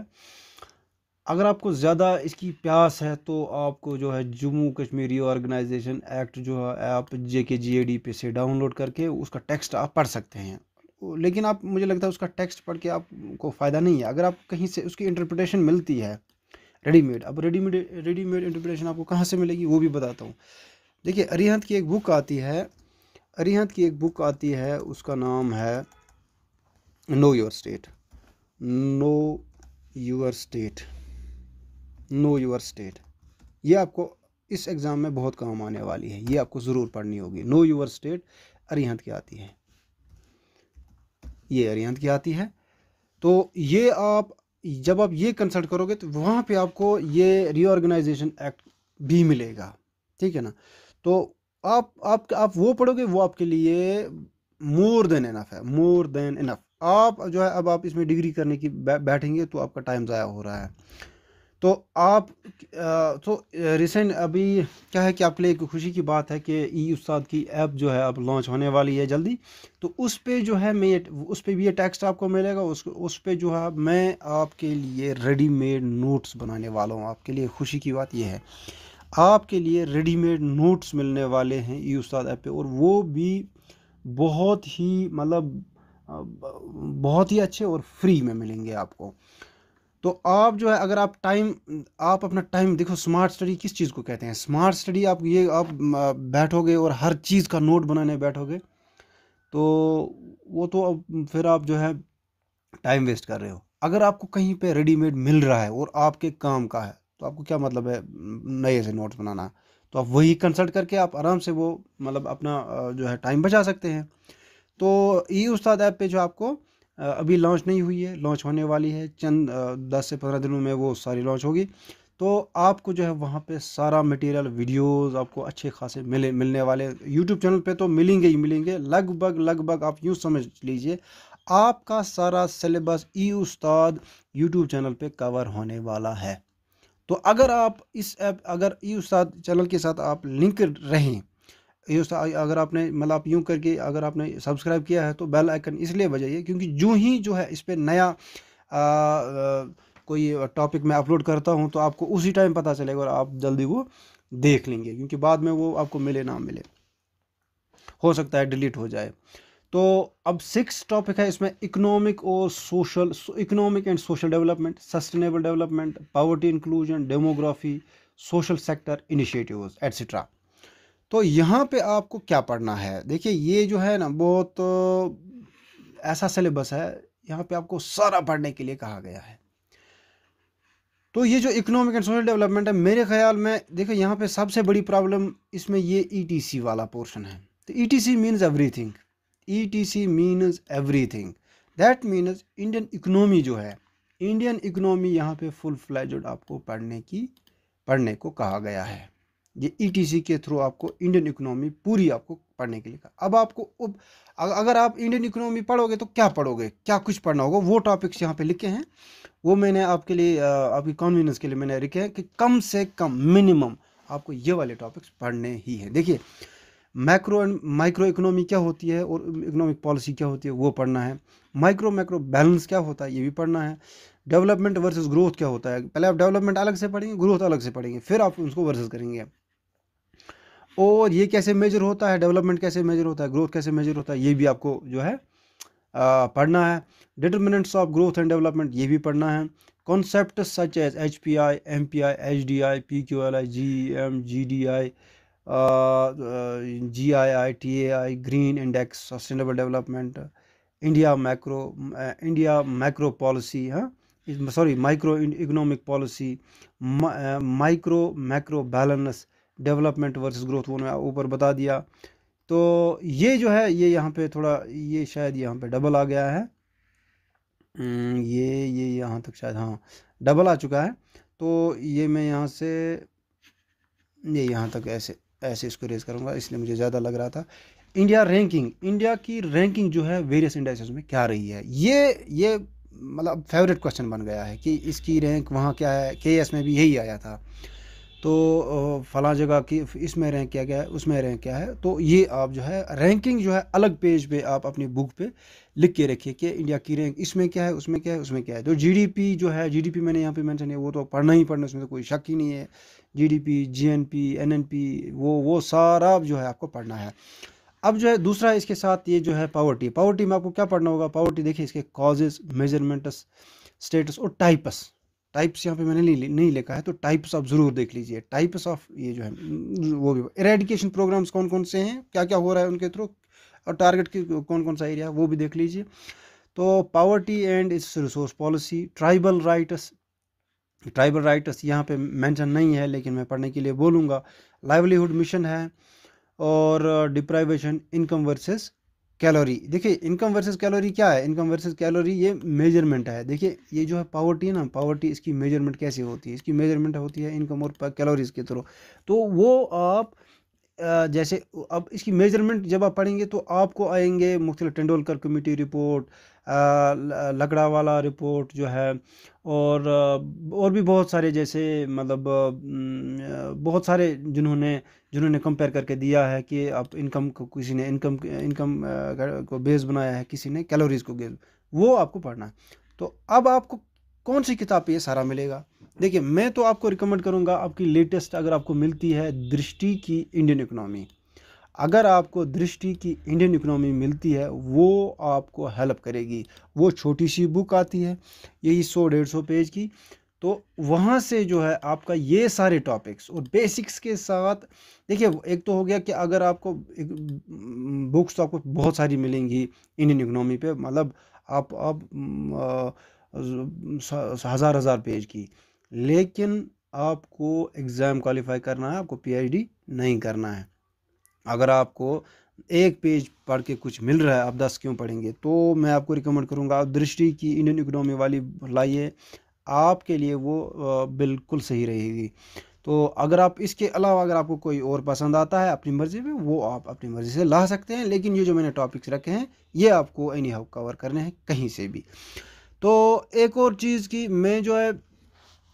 अगर आपको ज़्यादा इसकी प्यास है तो आपको जो है जम्मू कश्मीरी ऑर्गेनाइजेशन एक्ट जो है आप जे के जी ए डी पे से डाउनलोड करके उसका टेक्स्ट आप पढ़ सकते हैं लेकिन आप मुझे लगता है उसका टेक्स्ट पढ़ के आपको फ़ायदा नहीं है अगर आप कहीं से उसकी इंटरप्रटेशन मिलती है रेडीमेड अब रेडीमेड रेडीमेड इंटरप्रटेशन आपको कहाँ से मिलेगी वो भी बताता हूँ देखिए अरिहंत की एक बुक आती है अरिहंत की एक बुक आती है उसका नाम है know your state know your state know your state ये आपको इस एग्ज़ाम में बहुत काम आने वाली है ये आपको ज़रूर पढ़नी होगी नो योर स्टेट अरिहंत की आती है ये अरिहंत की आती है तो ये आप जब आप ये कंसल्ट करोगे तो वहाँ पे आपको ये रीऑर्गेनाइजेशन एक्ट भी मिलेगा ठीक है ना तो आप आप आप वो पढ़ोगे वो आपके लिए मोर देन इनफ है मोर देन इनफ आप जो है अब आप इसमें डिग्री करने की बैठेंगे तो आपका टाइम ज़ाया हो रहा है तो आप तो रिसेंट अभी क्या है कि आपके लिए एक खुशी की बात है कि ई उस्ताद की ऐप जो है अब लॉन्च होने वाली है जल्दी तो उस पर जो है मैं उस पर भी ये टेक्स्ट आपको मिलेगा उस उस पर जो है मैं आपके लिए रेडीमेड नोट्स बनाने वाला हूँ आपके लिए खुशी की बात यह है आपके लिए रेडीमेड नोट्स मिलने वाले हैं ई उस्ताद ऐप पर और वो भी बहुत ही मतलब बहुत ही अच्छे और फ्री में मिलेंगे आपको तो आप जो है अगर आप टाइम आप अपना टाइम देखो स्मार्ट स्टडी किस चीज़ को कहते हैं स्मार्ट स्टडी आप ये आप बैठोगे और हर चीज़ का नोट बनाने बैठोगे तो वो तो अब फिर आप जो है टाइम वेस्ट कर रहे हो अगर आपको कहीं पे रेडीमेड मिल रहा है और आपके काम का है तो आपको क्या मतलब है नए से नोट्स बनाना तो आप वही कंसल्ट करके आप आराम से वो मतलब अपना जो है टाइम बचा सकते हैं तो ई उस्ताद ऐप पे जो आपको अभी लॉन्च नहीं हुई है लॉन्च होने वाली है चंद दस से पंद्रह दिनों में वो सारी लॉन्च होगी तो आपको जो है वहाँ पे सारा मटेरियल वीडियोस आपको अच्छे खासे मिले मिलने वाले यूट्यूब चैनल पे तो मिलेंगे ही मिलेंगे लगभग लगभग आप यूँ समझ लीजिए आपका सारा सिलेबस ई उस्ताद यूट्यूब चैनल पे कवर होने वाला है तो अगर आप इस ऐप अगर ई उस्ताद चैनल के साथ आप लिंक रहें यूँ अगर आपने मतलब आप यूँ करके अगर आपने सब्सक्राइब किया है तो बेल आइकन इसलिए बजाइए क्योंकि जो ही जो है इस पर नया आ, आ, कोई टॉपिक मैं अपलोड करता हूँ तो आपको उसी टाइम पता चलेगा और आप जल्दी वो देख लेंगे क्योंकि बाद में वो आपको मिले ना मिले हो सकता है डिलीट हो जाए तो अब सिक्स टॉपिक है इसमें इकोनॉमिक और social economic and social development sustainable development poverty inclusion demography social sector initiatives etcetera तो यहाँ पे आपको क्या पढ़ना है देखिए ये जो है ना बहुत ऐसा सिलेबस है यहाँ पे आपको सारा पढ़ने के लिए कहा गया है तो ये जो इकोनॉमिक एंड सोशल डेवलपमेंट है मेरे ख्याल में देखो यहाँ पे सबसे बड़ी प्रॉब्लम इसमें ये ईटीसी e वाला पोर्शन है तो ETC means everything ETC means everything that means Indian economy जो है इंडियन इकोनॉमी यहाँ पे फुल फ्लैज आपको पढ़ने की पढ़ने को कहा गया है ये ई e के थ्रू आपको इंडियन इकोनॉमी पूरी आपको पढ़ने के लिए कहा अब आपको उप, अगर आप इंडियन इकोनॉमी पढ़ोगे तो क्या पढ़ोगे क्या कुछ पढ़ना होगा वो टॉपिक्स यहाँ पे लिखे हैं वो मैंने आपके लिए आपकी कॉन्वीनियंस के लिए मैंने लिखे हैं कि कम से कम मिनिमम आपको ये वाले टॉपिक्स पढ़ने ही हैं देखिए मैक्रो एंड माइक्रो इकोनॉमी क्या होती है और इकोनॉमिक पॉलिसी क्या होती है वो पढ़ना है माइक्रो मैक्रो बैलेंस क्या होता है ये भी पढ़ना है डेवलपमेंट वर्सेस ग्रोथ क्या होता है पहले आप डेवलपमेंट अलग से पढ़ेंगे ग्रोथ अलग से पढ़ेंगे फिर आप उसको वर्सेस करेंगे और ये कैसे मेजर होता है डेवलपमेंट कैसे मेजर होता है ग्रोथ कैसे मेजर होता है ये भी आपको जो है आ, पढ़ना है determinants of growth and development ये भी पढ़ना है concept such as H P I M P I H D I P Q L I G M G D I G I I T A I green index sustainable development India macro India macro policy हाँ sorry micro economic policy micro macro balance development versus growth वो मैं ऊपर बता दिया तो ये जो है ये यहाँ पे थोड़ा ये शायद यहाँ पे डबल आ गया है ये ये यहाँ तक शायद हाँ डबल आ चुका है तो ये मैं यहाँ से ये यहाँ तक ऐसे ऐसे इसको रेज करूँगा इसलिए मुझे ज़्यादा लग रहा था इंडिया रैंकिंग इंडिया की रैंकिंग जो है वेरियस इंडस्ट्रीज में क्या रही है ये ये मतलब फेवरेट क्वेश्चन बन गया है कि इसकी रैंक वहाँ क्या है के एस में भी यही आया था तो फला जगह की इसमें रैंक क्या क्या है उसमें रैंक क्या है तो ये आप जो है रैंकिंग जो है अलग पेज पे आप अपनी बुक पे लिख के रखिए कि इंडिया की रैंक इसमें क्या है उसमें क्या है उसमें क्या है तो जीडीपी जो है जीडीपी मैंने यहाँ पे मेंशन है वो तो पढ़ना ही पढ़ना उसमें तो कोई शक ही नहीं है एन एन पी वो वो सारा जो है आपको पढ़ना है अब जो है दूसरा इसके साथ ये जो है पावर्टी पावर्टी में आपको क्या पढ़ना होगा पावर्टी देखिए इसके कॉजेज मेजरमेंट्स स्टेटस और टाइपस टाइप्स यहाँ पे मैंने नहीं नहीं लिखा है तो टाइप्स आप ज़रूर देख लीजिए टाइप्स ऑफ ये जो है वो भी इरेडिकेशन प्रोग्राम्स कौन कौन से हैं क्या क्या हो रहा है उनके थ्रू और टारगेट की कौन कौन सा एरिया वो भी देख लीजिए तो पावर्टी एंड इस resource policy tribal rights tribal rights यहाँ पे मेंशन नहीं है लेकिन मैं पढ़ने के लिए बोलूँगा लाइवलीहुड मिशन है और डिप्राइवेशन इनकम वर्सेस कैलोरी देखिए इनकम वर्सेस कैलोरी क्या है इनकम वर्सेस कैलोरी ये मेजरमेंट है देखिए ये जो है पावर्टी है ना पावर्टी इसकी मेजरमेंट कैसे होती है इसकी मेजरमेंट होती है इनकम और कैलोरीज के थ्रू तो वो आप जैसे अब इसकी मेजरमेंट जब आप पढ़ेंगे तो आपको आएंगे मुख्तलिफ टेंडोलकर कमेटी रिपोर्ट लगड़ा वाला रिपोर्ट जो है और और भी बहुत सारे जैसे मतलब बहुत सारे जिन्होंने जिन्होंने कंपेयर करके दिया है कि आप इनकम को किसी ने इनकम इनकम को बेस बनाया है किसी ने कैलोरीज़ को बेस वो आपको पढ़ना है तो अब आपको कौन सी किताब पे ये सारा मिलेगा देखिए मैं तो आपको रिकमेंड करूँगा आपकी लेटेस्ट अगर आपको मिलती है दृष्टि की इंडियन इकोनॉमी अगर आपको दृष्टि की इंडियन इकोनॉमी मिलती है वो आपको हेल्प करेगी वो छोटी सी बुक आती है यही सौ डेढ़ सौ पेज की तो वहाँ से जो है आपका ये सारे टॉपिक्स और बेसिक्स के साथ देखिए एक तो हो गया कि अगर आपको बुक्स तो आपको बहुत सारी मिलेंगी इंडियन इकोनॉमी पे मतलब आप आप हज़ार हज़ार पेज की लेकिन आपको एग्ज़ाम क्वालिफाई करना है आपको पीएचडी नहीं करना है अगर आपको एक पेज पढ़ के कुछ मिल रहा है आप दस क्यों पढ़ेंगे तो मैं आपको रिकमेंड करूँगा आप दृष्टि की इंडियन इकोनॉमी वाली लाइए आपके लिए वो बिल्कुल सही रहेगी तो अगर आप इसके अलावा अगर आपको कोई और पसंद आता है अपनी मर्ज़ी में वो आप अपनी मर्ज़ी से ला सकते हैं लेकिन ये जो मैंने टॉपिक्स रखे हैं ये आपको एनी हाउ कवर करने हैं कहीं से भी तो एक और चीज़ की मैं जो है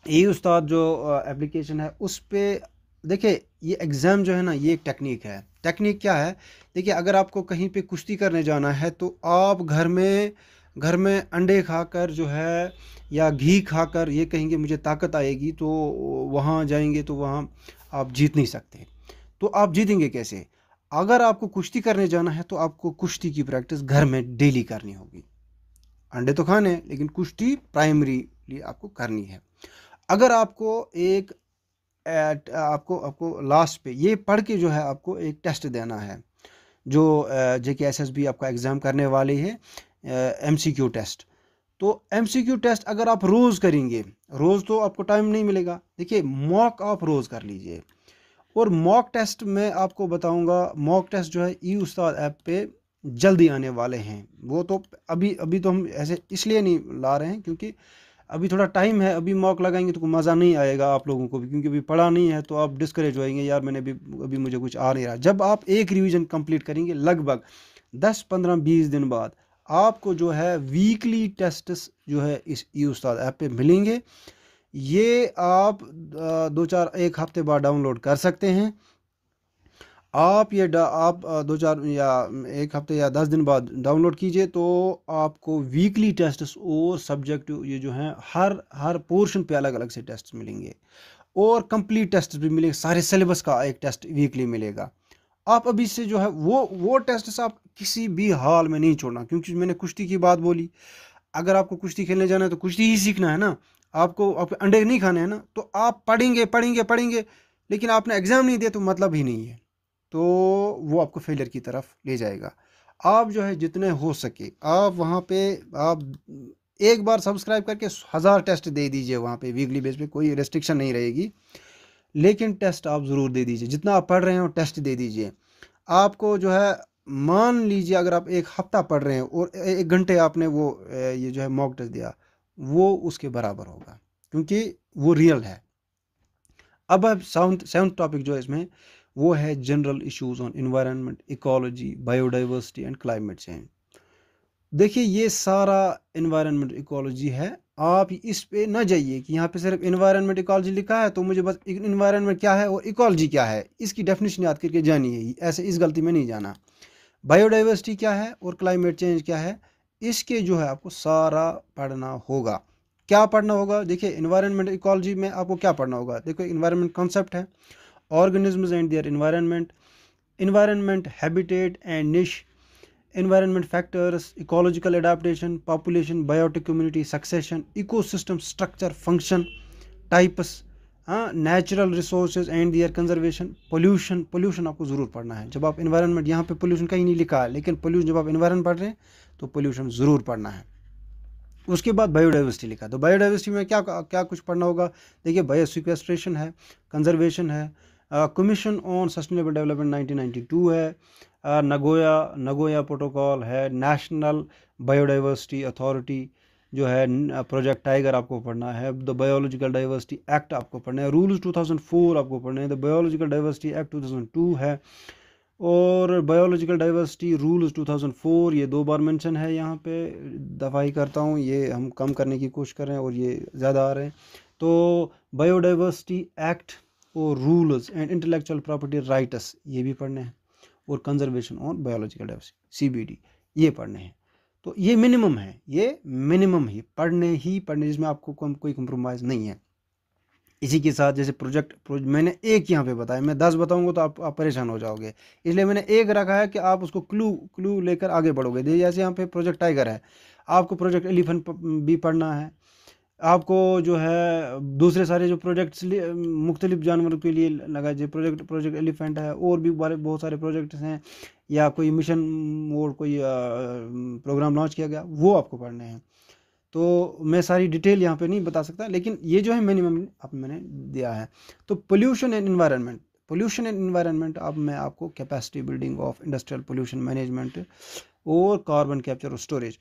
ई उस्ताद जो एप्लीकेशन है उस पर देखिए ये एग्ज़ाम जो है ना ये एक टेक्निक है टेक्निक क्या है देखिए अगर आपको कहीं पे कुश्ती करने जाना है तो आप घर में घर में अंडे खाकर जो है या घी खाकर ये कहेंगे मुझे ताकत आएगी तो वहाँ जाएंगे तो वहाँ आप जीत नहीं सकते तो आप जीतेंगे कैसे अगर आपको कुश्ती करने जाना है तो आपको कुश्ती की प्रैक्टिस घर में डेली करनी होगी अंडे तो खाने लेकिन कुश्ती प्राइमरीली आपको करनी है अगर आपको एक एट uh, आपको आपको लास्ट पे ये पढ़ के जो है आपको एक टेस्ट देना है जो J K S S B आपका एग्ज़ाम करने वाली है एम सी क्यू टेस्ट तो एम सी क्यू टेस्ट अगर आप रोज़ करेंगे रोज़ तो आपको टाइम नहीं मिलेगा देखिए मॉक आप रोज़ कर लीजिए और मॉक टेस्ट में आपको बताऊंगा मॉक टेस्ट जो है ई उस्ताद ऐप पे जल्दी आने वाले हैं वो तो अभी अभी तो हम ऐसे इसलिए नहीं ला रहे हैं क्योंकि अभी थोड़ा टाइम है अभी मॉक लगाएंगे तो मज़ा नहीं आएगा आप लोगों को भी क्योंकि अभी पढ़ा नहीं है तो आप डिस्करेज होएंगे यार मैंने अभी अभी मुझे कुछ आ नहीं रहा जब आप एक रिवीजन कंप्लीट करेंगे लगभग दस पंद्रह बीस दिन बाद आपको जो है वीकली टेस्ट्स जो है इस ई उस्ताद ऐप पे मिलेंगे ये आप दो चार एक हफ्ते बाद डाउनलोड कर सकते हैं आप ये आप दो चार या एक हफ्ते या दस दिन बाद डाउनलोड कीजिए तो आपको वीकली टेस्ट्स और सब्जेक्ट ये जो हैं हर हर पोर्शन पे अलग अलग से टेस्ट मिलेंगे और कंप्लीट टेस्ट भी मिलेंगे सारे सिलेबस का एक टेस्ट वीकली मिलेगा आप अभी से जो है वो वो टेस्ट आप किसी भी हाल में नहीं छोड़ना क्योंकि मैंने कुश्ती की बात बोली अगर आपको कुश्ती खेलने जाना है तो कुश्ती ही सीखना है ना आपको आपके अंडे नहीं खाने हैं ना तो आप पढ़ेंगे पढ़ेंगे पढ़ेंगे लेकिन आपने एग्ज़ाम नहीं दिया तो मतलब ही नहीं है तो वो आपको फेलियर की तरफ ले जाएगा आप जो है जितने हो सके आप वहाँ पे आप एक बार सब्सक्राइब करके हज़ार टेस्ट दे दीजिए वहाँ पे वीकली बेस पे कोई रेस्ट्रिक्शन नहीं रहेगी लेकिन टेस्ट आप ज़रूर दे दीजिए जितना आप पढ़ रहे हो टेस्ट दे दीजिए आपको जो है मान लीजिए अगर आप एक हफ्ता पढ़ रहे हैं और एक घंटे आपने वो ये जो है मॉक टेस्ट दिया वो उसके बराबर होगा क्योंकि वो रियल है अब अब साउंथ सेवन्थ टॉपिक जो है इसमें वो है general issues on environment ecology biodiversity and climate change देखिए ये सारा इन्वायरमेंट इकोलॉजी है आप इस पे ना जाइए कि यहाँ पे सिर्फ इन्वायरमेंट इकोलॉजी लिखा है तो मुझे बस इन्वायरमेंट क्या है और इकोलॉजी क्या है इसकी डेफिनेशन याद करके जानिए ऐसे इस गलती में नहीं जाना बायोडाइवर्सिटी क्या है और क्लाइमेट चेंज क्या है इसके जो है आपको सारा पढ़ना होगा क्या पढ़ना होगा देखिए इन्वायरमेंट इकोलॉजी में आपको क्या पढ़ना होगा देखो इन्वायरमेंट कॉन्सेप्ट है organisms and their environment, environment, habitat and niche, environment factors, ecological adaptation, population, biotic community, succession, ecosystem structure, function, types, हाँ natural resource and their conservation pollution pollution आपको ज़रूर पढ़ना है जब आप इन्वायरमेंट यहाँ पे पोल्यूशन कहीं नहीं लिखा है लेकिन पोल्यूशन जब आप इन्वायरमेंट पढ़ रहे हैं तो पोल्यूशन ज़रूर पढ़ना है उसके बाद बायोडाइवर्सिटी लिखा तो बायोडाइवर्सिटी में क्या क्या कुछ पढ़ना होगा देखिए बायोसिक्वेस्ट्रेशन है कंजर्वेशन है कमीशन ऑन सस्टेनेबल डेवलपमेंट 1992 है नगोया नगोया प्रोटोकॉल है नेशनल बायोडाइवर्सिटी अथॉरिटी जो है प्रोजेक्ट टाइगर uh, आपको पढ़ना है द बायोलॉजिकल डाइवर्सिटी एक्ट आपको पढ़ना है रूल्स 2004 आपको पढ़ने हैं द बायोलॉजिकल डाइवर्सिटी एक्ट 2002 है और बायोलॉजिकल डाइवर्सिटी रूल्स 2004 ये दो बार मेंशन है यहाँ पे दफाही करता हूँ ये हम कम करने की कोशिश कर रहे हैं और ये ज़्यादा आ रहे हैं तो बायोडाइवर्सिटी एक्ट और rules and intellectual property rights ये भी पढ़ने हैं और कंजर्वेशन और बायोलॉजिकल डाइवर्सिटी सी ये पढ़ने हैं तो ये मिनिमम है ये मिनिमम ही पढ़ने ही पढ़ने जिसमें आपको कम कोई कंप्रोमाइज़ नहीं है इसी के साथ जैसे प्रोजेक्ट प्रोज, मैंने एक यहाँ पे बताया मैं दस बताऊँगा तो आप, आप परेशान हो जाओगे इसलिए मैंने एक रखा है कि आप उसको क्लू क्लू लेकर आगे बढ़ोगे जैसे यहाँ पे प्रोजेक्ट टाइगर है आपको प्रोजेक्ट एलिफेंट भी पढ़ना है आपको जो है दूसरे सारे जो प्रोजेक्ट्स मुख्तलिफ जानवरों के लिए लगा जो प्रोजेक्ट प्रोजेक्ट एलिफेंट है और भी बारे बहुत सारे प्रोजेक्ट्स हैं या कोई मिशन और कोई प्रोग्राम लॉन्च किया गया वो आपको पढ़ने हैं तो मैं सारी डिटेल यहाँ पे नहीं बता सकता लेकिन ये जो है मिनिमम आप मैंने दिया है तो pollution and environment pollution and environment अब मैं आपको capacity building of industrial pollution management और कार्बन कैप्चर और स्टोरेज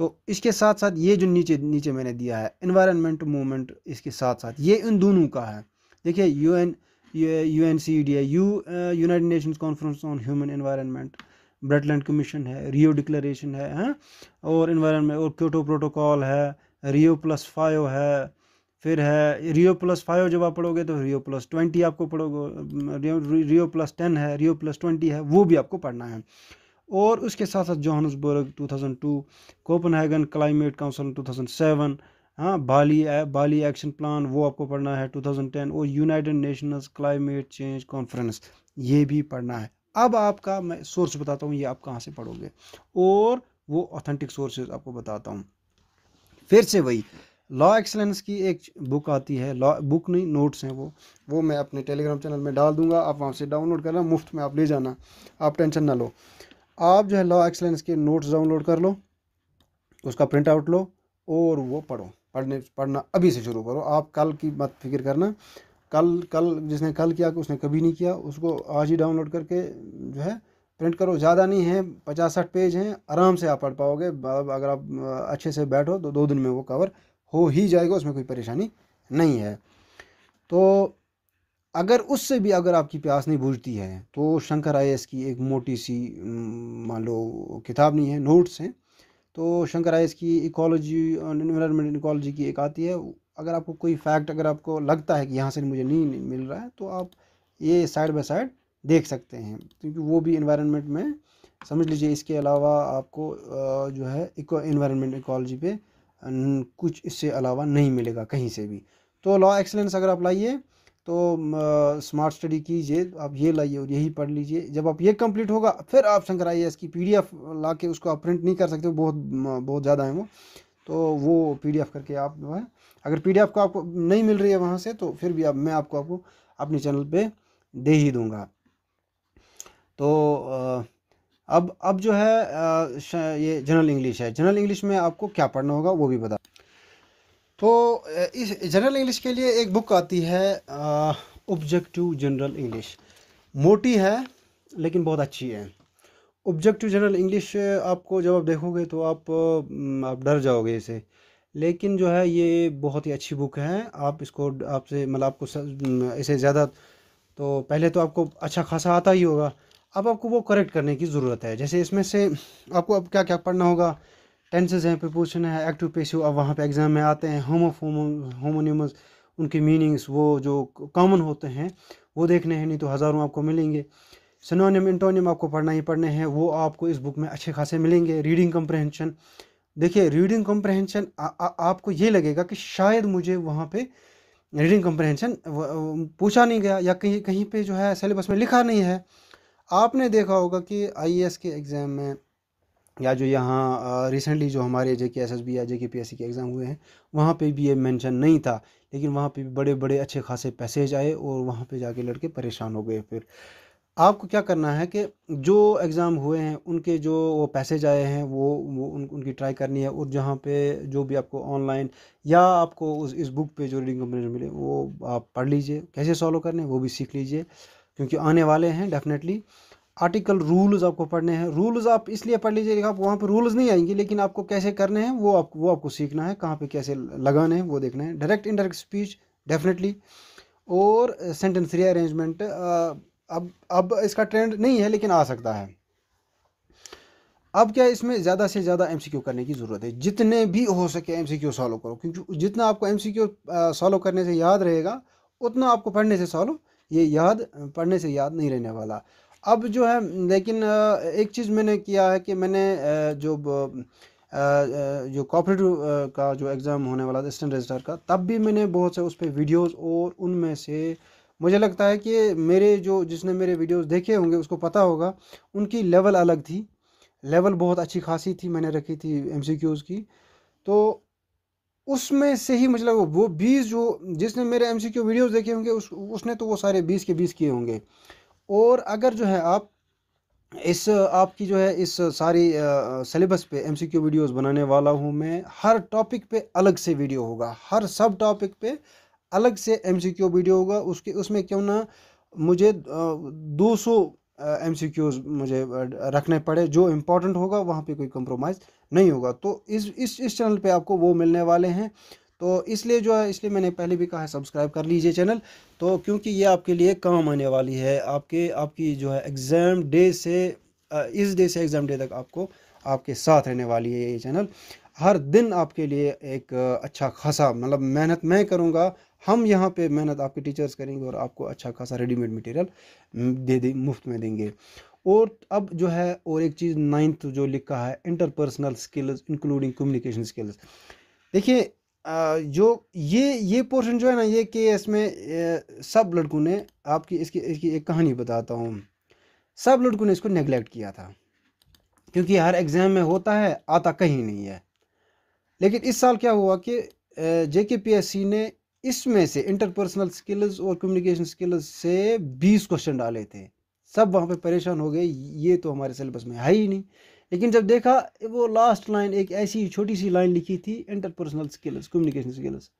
तो इसके साथ साथ ये जो नीचे नीचे मैंने दिया है इन्वायरमेंट मूवमेंट इसके साथ साथ ये इन दोनों का है देखिए U N U N C D है U united nations conference on human environment Brundtland commission है रियो डिक्लेरेशन है हैं हाँ? और इन्वायरमेंट और क्योटो प्रोटोकॉल है रियो प्लस फाइव है फिर है रियो प्लस फाइव जब आप पढ़ोगे तो रियो प्लस ट्वेंटी आपको पढ़ोगे रियो, रियो प्लस टेन है रियो प्लस ट्वेंटी है वो भी आपको पढ़ना है और उसके साथ साथ टू 2002 कोपनहेगन क्लाइमेट काउंसिल 2007 हाँ बाली बाली एक्शन प्लान वो आपको पढ़ना है 2010 और united nations climate change conference ये भी पढ़ना है अब आपका मैं सोर्स बताता हूँ ये आप कहाँ से पढ़ोगे और वो ऑथेंटिक सोर्सेज आपको बताता हूँ फिर से वही लॉ एक्सलेंस की एक बुक आती है लॉ बुक नहीं नोट्स हैं वो वो मैं अपने टेलीग्राम चैनल में डाल दूंगा आप वहाँ से डाउनलोड करना मुफ्त में आप ले जाना आप टेंशन ना लो आप जो है लॉ एक्सलेंस के नोट्स डाउनलोड कर लो उसका प्रिंट आउट लो और वो पढ़ो पढ़ने पढ़ना अभी से शुरू करो आप कल की मत फिक्र करना कल कल जिसने कल किया उसने कभी नहीं किया उसको आज ही डाउनलोड करके जो है प्रिंट करो ज़्यादा नहीं है पचास साठ पेज हैं आराम से आप पढ़ पाओगे अगर आप अच्छे से बैठो तो दो दिन में वो कवर हो ही जाएगा उसमें कोई परेशानी नहीं है तो अगर उससे भी अगर आपकी प्यास नहीं बुझती है तो शंकर आई की एक मोटी सी मान लो किताब नहीं है नोट्स हैं तो शंकर आई की इकोलॉजी और इन्वायरमेंट इकोलॉजी की एक आती है अगर आपको कोई फैक्ट अगर आपको लगता है कि यहाँ से मुझे नहीं मिल रहा है तो आप ये साइड बाय साइड देख सकते हैं क्योंकि वो भी इन्वायरमेंट में समझ लीजिए इसके अलावा आपको जो है इको इन्वायरमेंट इकोलॉजी पे कुछ इससे अलावा नहीं मिलेगा कहीं से भी तो लॉ एक्सलेंस अगर आप लाइए तो स्मार्ट स्टडी कीजिए आप ये लाइए और यही पढ़ लीजिए जब आप ये कंप्लीट होगा फिर आप शंकर आई एस की पी ला के उसको आप प्रिंट नहीं कर सकते बहुत बहुत ज़्यादा है वो तो वो पी करके आप जो है अगर पी को आपको नहीं मिल रही है वहाँ से तो फिर भी आप मैं आपको आपको अपने चैनल पर दे ही दूँगा तो अब अब जो है ये जनरल इंग्लिश है जनरल इंग्लिश में आपको क्या पढ़ना होगा वो भी बता तो इस जनरल इंग्लिश के लिए एक बुक आती है ऑब्जेक्टिव जनरल इंग्लिश मोटी है लेकिन बहुत अच्छी है ऑब्जेक्टिव जनरल इंग्लिश आपको जब आप देखोगे तो आप आप डर जाओगे इसे लेकिन जो है ये बहुत ही अच्छी बुक है आप इसको आपसे मतलब आपको इसे ज़्यादा तो पहले तो आपको अच्छा खासा आता ही होगा अब आपको वो करेक्ट करने की ज़रूरत है जैसे इसमें से आपको अब क्या क्या पढ़ना होगा टेंसेज हैं प्रपोशन है एक्टिव पेशो अब वहाँ पे एग्ज़ाम में आते हैं होमो होमोनिमस उनके मीनिंग्स वो जो कॉमन होते हैं वो देखने हैं नहीं तो हज़ारों आपको मिलेंगे सनोनियम इंटोनियम आपको पढ़ना ही पढ़ने हैं वो आपको इस बुक में अच्छे खासे मिलेंगे रीडिंग कम्प्रहेंशन देखिए रीडिंग कम्प्रहेंशन आपको ये लगेगा कि शायद मुझे वहाँ पर रीडिंग कम्प्रहेंशन पूछा नहीं गया या कहीं कहीं पर जो है सिलेबस में लिखा नहीं है आपने देखा होगा कि आई e के एग्ज़ाम में या जो यहाँ रिसेंटली जो हमारे जे के एस एस बी या जे के पी एस सी के एग्ज़ाम हुए हैं वहाँ पे भी ये मेंशन नहीं था लेकिन वहाँ पे भी बड़े बड़े अच्छे खासे पैसेज आए और वहाँ पे जाके लड़के परेशान हो गए फिर आपको क्या करना है कि जो एग्ज़ाम हुए हैं उनके जो वो पैसेज आए हैं वो वो उन, उनकी ट्राई करनी है और जहाँ पे जो भी आपको ऑनलाइन या आपको उस इस बुक पे जो रीडिंग कंप्लेन मिले वो आप पढ़ लीजिए कैसे सॉल्व करने वो भी सीख लीजिए क्योंकि आने वाले हैं डेफिनेटली आर्टिकल रूल्स आपको पढ़ने हैं रूल्स आप इसलिए पढ़ लीजिएगा आप वहाँ पर रूल्स नहीं आएंगे लेकिन आपको कैसे करने हैं वो आप वो आपको सीखना है कहाँ पे कैसे लगाने हैं वो देखना है डायरेक्ट इनडायरेक्ट स्पीच डेफिनेटली और सेंटेंस अरेंजमेंट अब अब इसका ट्रेंड नहीं है लेकिन आ सकता है अब क्या इसमें ज़्यादा से ज़्यादा क्यू करने की ज़रूरत है जितने भी हो सके एम क्यू सॉल्व करो क्योंकि जितना आपको एम क्यू सॉल्व करने से याद रहेगा उतना आपको पढ़ने से सॉल्व ये याद पढ़ने से याद नहीं रहने वाला अब जो है लेकिन एक चीज़ मैंने किया है कि मैंने जो जो कॉपरेटिव का जो एग्ज़ाम होने वाला था स्टैंड रजिस्टर का तब भी मैंने बहुत से उस पर वीडियोज़ और उनमें से मुझे लगता है कि मेरे जो जिसने मेरे वीडियोस देखे होंगे उसको पता होगा उनकी लेवल अलग थी लेवल बहुत अच्छी खासी थी मैंने रखी थी एम की तो उसमें से ही मुझे लगा वो बीस जो जिसने मेरे एम सी वीडियोज़ देखे होंगे उस उसने तो वो सारे बीस के बीस किए होंगे और अगर जो है आप इस आपकी जो है इस सारी सिलेबस पे एमसीक्यू वीडियोस बनाने वाला हूँ मैं हर टॉपिक पे अलग से वीडियो होगा हर सब टॉपिक पे अलग से एमसीक्यू वीडियो होगा उसके उसमें क्यों ना मुझे दो सौ एम सी क्यूज़ मुझे रखने पड़े जो इम्पोर्टेंट होगा वहाँ पे कोई कंप्रोमाइज़ नहीं होगा तो इस इस इस चैनल पे आपको वो मिलने वाले हैं तो इसलिए जो है इसलिए मैंने पहले भी कहा है सब्सक्राइब कर लीजिए चैनल तो क्योंकि ये आपके लिए काम आने वाली है आपके आपकी जो है एग्ज़ाम डे से इस डे से एग्ज़ाम डे तक आपको आपके साथ रहने वाली है ये चैनल हर दिन आपके लिए एक अच्छा खासा मतलब मेहनत मैं करूँगा हम यहाँ पे मेहनत आपके टीचर्स करेंगे और आपको अच्छा खासा रेडीमेड मटेरियल दे दें मुफ्त में देंगे और अब जो है और एक चीज़ नाइन्थ जो लिखा है interpersonal skills including communication skills देखिए जो ये ये पोर्शन जो है ना ये कि इसमें सब लड़कों ने आपकी इसकी इसकी एक कहानी बताता हूँ सब लड़कों ने इसको नेगलेक्ट किया था क्योंकि हर एग्ज़ाम में होता है आता कहीं नहीं है लेकिन इस साल क्या हुआ कि जे के पी एस सी ने इसमें से इंटरपर्सनल स्किल्स और कम्युनिकेशन स्किल्स से बीस क्वेश्चन डाले थे सब वहाँ पे परेशान हो गए ये तो हमारे सिलेबस में है ही नहीं लेकिन जब देखा वो लास्ट लाइन एक ऐसी छोटी सी लाइन लिखी थी इंटरपर्सनल स्किल्स कम्युनिकेशन स्किल्स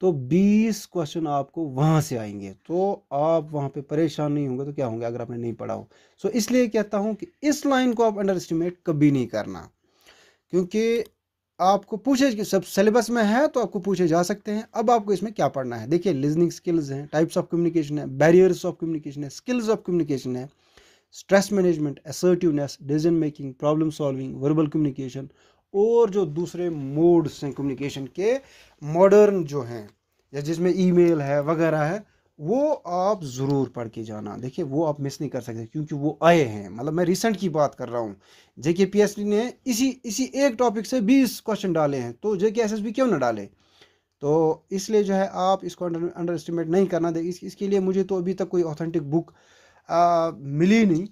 तो 20 क्वेश्चन आपको वहाँ से आएंगे तो आप वहाँ पे परेशान नहीं होंगे तो क्या होंगे अगर आपने नहीं पढ़ा हो सो so, इसलिए कहता हूँ कि इस लाइन को आप अंडर एस्टिमेट कभी नहीं करना क्योंकि आपको पूछे कि सब सिलेबस में है तो आपको पूछे जा सकते हैं अब आपको इसमें क्या पढ़ना है देखिए लिजनिंग स्किल्स हैं टाइप्स ऑफ कम्युनिकेशन है बैरियर्स ऑफ कम्युनिकेशन है स्किल्स ऑफ कम्युनिकेशन है stress management assertiveness decision making problem solving verbal communication और जो दूसरे मोड्स हैं कम्युनिकेशन के मॉडर्न जो हैं या जिसमें ईमेल है वगैरह है वो आप ज़रूर पढ़ के जाना देखिए वो आप मिस नहीं कर सकते क्योंकि वो आए हैं मतलब मैं रिसेंट की बात कर रहा हूँ जे के पी एस ने इसी इसी एक टॉपिक से बीस क्वेश्चन डाले हैं तो जे के एस एस बी क्यों ना डाले तो इसलिए जो है आप इसको अंडर अंडर एस्टिमेट नहीं करना दे इस, इसके लिए मुझे तो अभी तक कोई ऑथेंटिक बुक मिली नहीं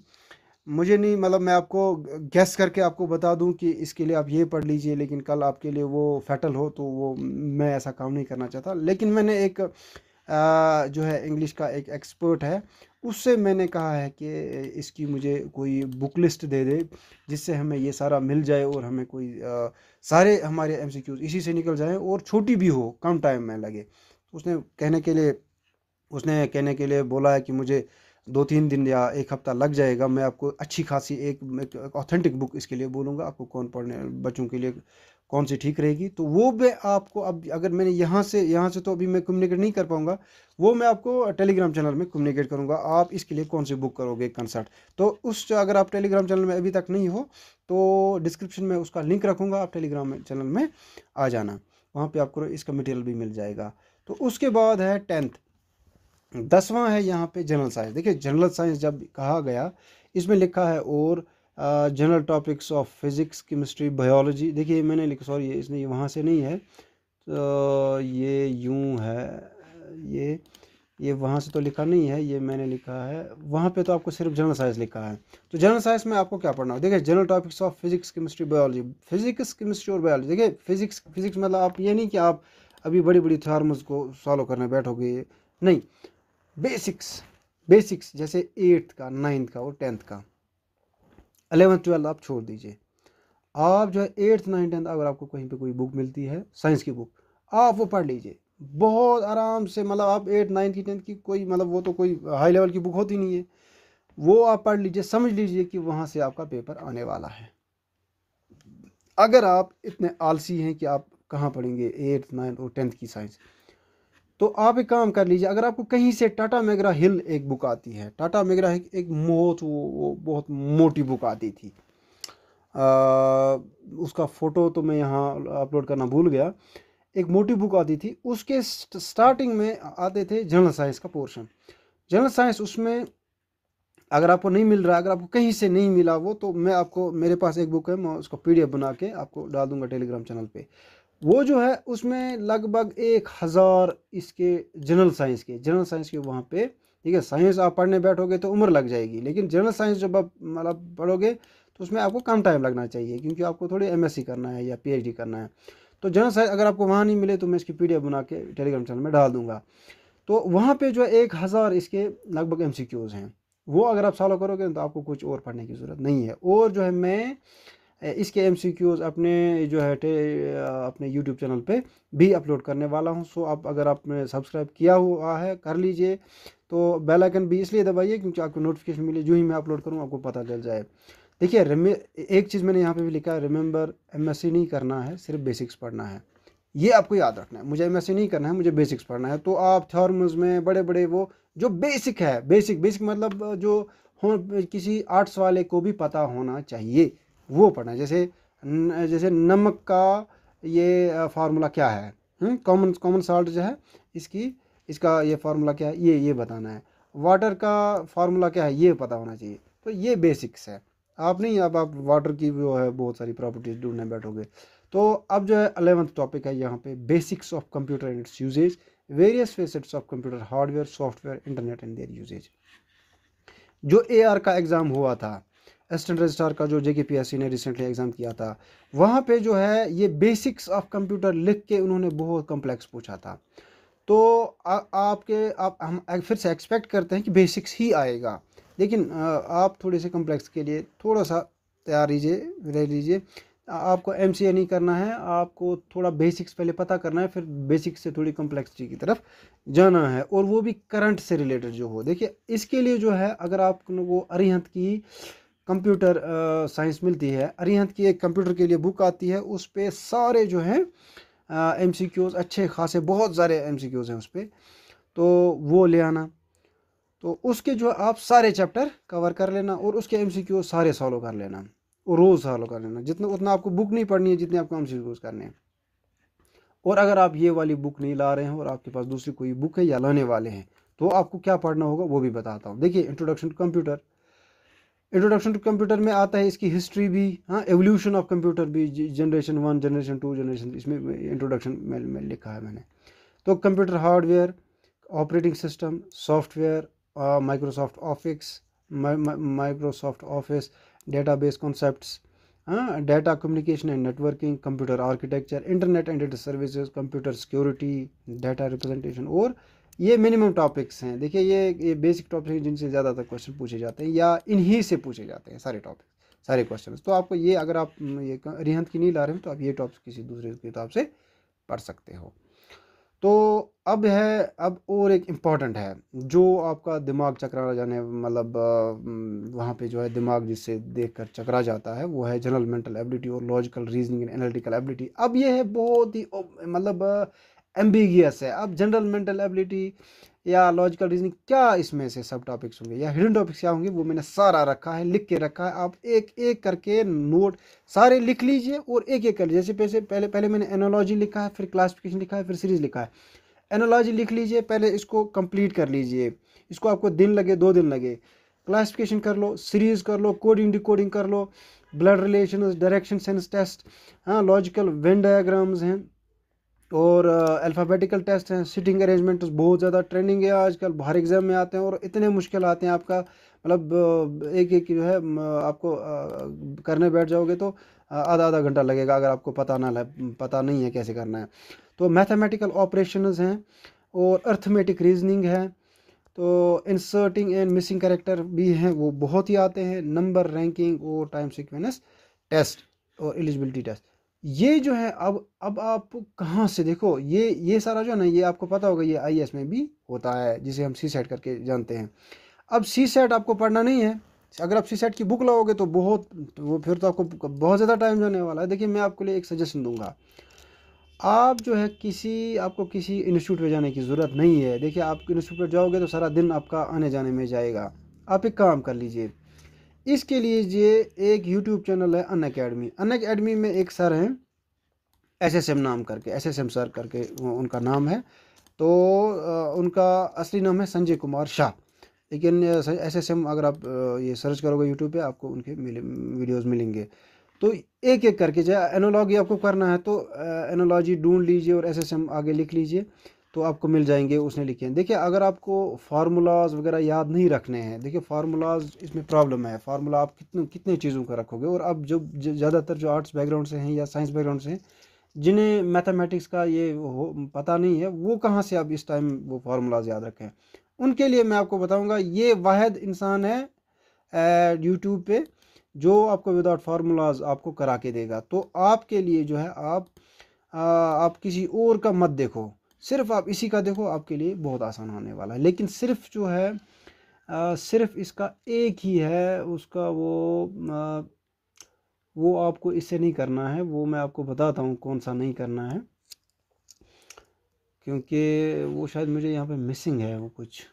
मुझे नहीं मतलब मैं आपको गैस करके आपको बता दूं कि इसके लिए आप ये पढ़ लीजिए लेकिन कल आपके लिए वो फैटल हो तो वो मैं ऐसा काम नहीं करना चाहता लेकिन मैंने एक आ, जो है इंग्लिश का एक एक्सपर्ट है उससे मैंने कहा है कि इसकी मुझे कोई बुक लिस्ट दे दे जिससे हमें ये सारा मिल जाए और हमें कोई आ, सारे हमारे एम इसी से निकल जाएँ और छोटी भी हो कम टाइम में लगे तो उसने कहने के लिए उसने कहने के लिए बोला है कि मुझे दो तीन दिन या एक हफ़्ता लग जाएगा मैं आपको अच्छी खासी एक ऑथेंटिक बुक इसके लिए बोलूँगा आपको कौन पढ़ने बच्चों के लिए कौन सी ठीक रहेगी तो वो मैं आपको अब अगर मैंने यहाँ से यहाँ से तो अभी मैं कम्युनिकेट नहीं कर पाऊँगा वो मैं आपको टेलीग्राम चैनल में कम्युनिकेट करूँगा आप इसके लिए कौन सी बुक करोगे कंसर्ट तो उस अगर आप टेलीग्राम चैनल में अभी तक नहीं हो तो डिस्क्रिप्शन में उसका लिंक रखूँगा आप टेलीग्राम चैनल में आ जाना वहाँ पर आपको इसका मटेरियल भी मिल जाएगा तो उसके बाद है टेंथ दसवां है यहाँ पे जनरल साइंस देखिए जनरल साइंस जब कहा गया इसमें लिखा है और general topics of physics chemistry biology देखिए मैंने लिखा सॉरी इसने वहाँ से नहीं है तो ये यूँ है ये ये वहाँ से तो लिखा नहीं है ये मैंने लिखा है वहाँ पे तो आपको सिर्फ जनरल साइंस लिखा है तो जनरल साइंस में आपको क्या पढ़ना है देखिए general topics of physics chemistry biology physics chemistry और बायोलॉजी देखिए फिजिक्स फिजिक्स मतलब आप ये नहीं कि आप अभी बड़ी बड़ी थार्मस को सॉल्व करने बैठोगे नहीं बेसिक्स बेसिक्स जैसे एट्थ का नाइन्थ का और टेंथ का अलेवंथ ट्वेल्थ आप छोड़ दीजिए आप जो है एट्थ नाइन्थ टेंथ अगर आपको कहीं पे कोई बुक मिलती है साइंस की बुक आप वो पढ़ लीजिए बहुत आराम से मतलब आप एट्थ नाइन्थ की टेंथ की कोई मतलब वो तो कोई हाई लेवल की बुक होती नहीं है वो आप पढ़ लीजिए समझ लीजिए कि वहाँ से आपका पेपर आने वाला है अगर आप इतने आलसी हैं कि आप कहाँ पढ़ेंगे एट्थ नाइन्थ और टेंथ की साइंस तो आप एक काम कर लीजिए अगर आपको कहीं से टाटा मेगरा हिल एक बुक आती है टाटा मेगरा एक, एक बहुत वो, वो बहुत मोटी बुक आती थी आ, उसका फ़ोटो तो मैं यहाँ अपलोड करना भूल गया एक मोटी बुक आती थी उसके स्टार्टिंग में आते थे जनरल साइंस का पोर्शन जनरल साइंस उसमें अगर आपको नहीं मिल रहा अगर आपको कहीं से नहीं मिला वो तो मैं आपको मेरे पास एक बुक है मैं उसको पीडीएफ बना के आपको डाल दूंगा टेलीग्राम चैनल पे वो जो है उसमें लगभग एक हज़ार इसके जनरल साइंस के जनरल साइंस के वहाँ पे ठीक है साइंस आप पढ़ने बैठोगे तो उम्र लग जाएगी लेकिन जनरल साइंस जब आप मतलब पढ़ोगे तो उसमें आपको कम टाइम लगना चाहिए क्योंकि आपको थोड़ी एम करना है या पी करना है तो जनरल साइंस अगर आपको वहाँ नहीं मिले तो मैं इसकी पी बना के टेलीग्राम चैनल में डाल दूँगा तो वहाँ पर जो है एक हज़ार इसके लगभग एम हैं वो अगर आप सॉलो करोगे तो आपको कुछ और पढ़ने की ज़रूरत नहीं है और जो है मैं इसके एम अपने जो है अपने यूट्यूब चैनल पे भी अपलोड करने वाला हूँ सो आप अगर आपने सब्सक्राइब किया हुआ है कर लीजिए तो बेल आइकन भी इसलिए दबाइए क्योंकि आपको नोटिफिकेशन मिले जो ही मैं अपलोड करूँ आपको पता चल जाए देखिए एक चीज़ मैंने यहाँ पे भी लिखा है रिमेंबर एम नहीं करना है सिर्फ बेसिक्स पढ़ना है ये आपको याद रखना है मुझे एम नहीं करना है मुझे बेसिक्स पढ़ना है तो आप थर्मस में बड़े बड़े वो जो बेसिक है बेसिक बेसिक मतलब जो हो किसी आर्ट्स वाले को भी पता होना चाहिए वो पढ़ना है जैसे जैसे नमक का ये फार्मूला क्या है कॉमन कॉमन साल्ट जो है इसकी इसका ये फार्मूला क्या है ये ये बताना है वाटर का फार्मूला क्या है ये पता होना चाहिए तो ये बेसिक्स है आप नहीं अब आप वाटर की जो है बहुत सारी प्रॉपर्टीज ढूंढने बैठोगे तो अब जो है अलेवंथ टॉपिक है यहाँ पे basics of computer and its usages various facets of computer hardware software internet and their usages जो ए का एग्ज़ाम हुआ था असिस्टेंट रजिस्ट्रार का जो जे के पी एस सी ने रिसेंटली एग्ज़ाम किया था वहाँ पे जो है ये बेसिक्स ऑफ कंप्यूटर लिख के उन्होंने बहुत कम्प्लेक्स पूछा था तो आ, आपके आप हम फिर से एक्सपेक्ट करते हैं कि बेसिक्स ही आएगा लेकिन आप थोड़े से कम्प्लेक्स के लिए थोड़ा सा तैयार लीजिए रह लीजिए आपको एम सी ए नहीं करना है आपको थोड़ा बेसिक्स पहले पता करना है फिर बेसिक्स से थोड़ी कम्प्लेक्सिटी की तरफ जाना है और वो भी करंट से रिलेटेड जो हो देखिए इसके लिए जो है अगर आप आपको अरिहंत की कंप्यूटर साइंस मिलती है अरिहंत की एक कंप्यूटर के लिए बुक आती है उस पर सारे जो हैं एम सी क्यूज़ अच्छे खासे बहुत सारे एम सी क्यूज़ हैं उस पर तो वो ले आना तो उसके जो आप सारे चैप्टर कवर कर लेना और उसके एम सी क्यूज़ सारे सॉलो कर लेना और रोज़ सॉलो कर लेना जितना उतना आपको बुक नहीं पढ़नी है जितने आपको एम सी क्यूज़ करने हैं और अगर आप ये वाली बुक नहीं ला रहे हैं और आपके पास दूसरी कोई बुक है या लाने वाले हैं तो आपको क्या पढ़ना होगा वो भी बताता हूँ देखिए introduction to computer introduction to computer में आता है इसकी हिस्ट्री भी हाँ एवोल्यूशन ऑफ कंप्यूटर भी generation one generation two generation इसमें इंट्रोडक्शन में, में लिखा है मैंने तो computer hardware operating system software Microsoft office Microsoft office database concept data communication and networking computer architecture internet and data services computer security data representation और ये मिनिमम टॉपिक्स हैं देखिए ये ये बेसिक टॉपिक हैं जिनसे ज़्यादातर क्वेश्चन पूछे जाते हैं या इन्हीं से पूछे जाते हैं सारे टॉपिक सारे क्वेश्चन तो आपको ये अगर आप ये रिहंत की नहीं ला रहे हैं तो आप ये टॉपिक किसी दूसरे किताब से पढ़ सकते हो तो अब है अब और एक इम्पॉर्टेंट है जो आपका दिमाग चकरा जाने मतलब वहाँ पे जो है दिमाग जिससे देखकर चकरा जाता है वो है जनरल मेंटल एबिलिटी और logical reasoning and analytical ability अब ये है बहुत ही मतलब एम्बिगियस है अब जनरल मेंटल एबिलिटी या लॉजिकल रीजनिंग क्या इसमें से सब टॉपिक्स होंगे या हिडन टॉपिक्स क्या होंगे वो मैंने सारा रखा है लिख के रखा है आप एक एक करके नोट सारे लिख लीजिए और एक एक कर जैसे पैसे पहले पहले मैंने एनोलॉजी लिखा है फिर क्लासिफिकेशन लिखा है फिर सीरीज लिखा है एनोलॉजी लिख लीजिए पहले इसको कंप्लीट कर लीजिए इसको आपको दिन लगे दो दिन लगे क्लासिफिकेशन कर लो सीरीज कर लो कोडिंग डिकोडिंग कर लो blood relation direction sense test हाँ लॉजिकल वेन डायाग्राम्स हैं और अल्फ़ाबेटिकल टेस्ट हैं सिटिंग अरेंजमेंट तो बहुत ज़्यादा ट्रेंडिंग है आजकल बाहर एग्ज़ाम में आते हैं और इतने मुश्किल आते हैं आपका मतलब एक एक जो है आपको करने बैठ जाओगे तो आधा आधा घंटा लगेगा अगर आपको पता ना पता नहीं है कैसे करना है तो मैथमेटिकल ऑपरेशन हैं और अर्थमेटिक रीजनिंग है तो इंसर्टिंग एंड मिसिंग करेक्टर भी हैं वो बहुत ही आते हैं नंबर रैंकिंग और टाइम सिक्वेंस टेस्ट और एलिजिबिलिटी टेस्ट ये जो है अब अब आप कहाँ से देखो ये ये सारा जो है ना ये आपको पता होगा ये आई में भी होता है जिसे हम सी सेट करके जानते हैं अब सी सेट आपको पढ़ना नहीं है अगर आप सी सेट की बुक लाओगे तो बहुत वो फिर तो आपको बहुत ज़्यादा टाइम जाने वाला है देखिए मैं आपके लिए एक सजेशन दूंगा आप जो है किसी आपको किसी इंस्टीट्यूट पर जाने की ज़रूरत नहीं है देखिए आप इंस्टीट्यूट पर जाओगे तो सारा दिन आपका आने जाने में जाएगा आप एक काम कर लीजिए इसके लिए ये एक यूट्यूब चैनल है अन अकेडमी अन अकेडमी में एक सर हैं एस एस एम नाम करके एस एस एम सर करके उनका नाम है तो उनका असली नाम है संजय कुमार शाह लेकिन एस एस एम अगर आप ये सर्च करोगे यूट्यूब पे आपको उनके मिले वीडियोस मिलेंगे तो एक एक करके जो एनोलॉजी आपको करना है तो एनोलॉजी ढूंढ लीजिए और एस एस एम आगे लिख लीजिए तो आपको मिल जाएंगे उसने लिखे हैं देखिए अगर आपको फार्मूलाज वगैरह याद नहीं रखने हैं देखिए फार्मूलाज इसमें प्रॉब्लम है फार्मूला आप कितने कितने चीज़ों का रखोगे और अब जो ज़्यादातर जो आर्ट्स बैकग्राउंड से हैं या साइंस बैकग्राउंड से हैं जिन्हें मैथमेटिक्स का ये पता नहीं है वो कहाँ से आप इस टाइम वो फार्मूलाज याद रखें उनके लिए मैं आपको बताऊँगा ये वाद इंसान है यूट्यूब पर जो आपको विदाउट फार्मूलाज आपको करा के देगा तो आपके लिए जो है आप आप किसी और का मत देखो सिर्फ आप इसी का देखो आपके लिए बहुत आसान होने वाला है लेकिन सिर्फ जो है आ, सिर्फ इसका एक ही है उसका वो आ, वो आपको इससे नहीं करना है वो मैं आपको बताता हूँ कौन सा नहीं करना है क्योंकि वो शायद मुझे यहाँ पे मिसिंग है वो कुछ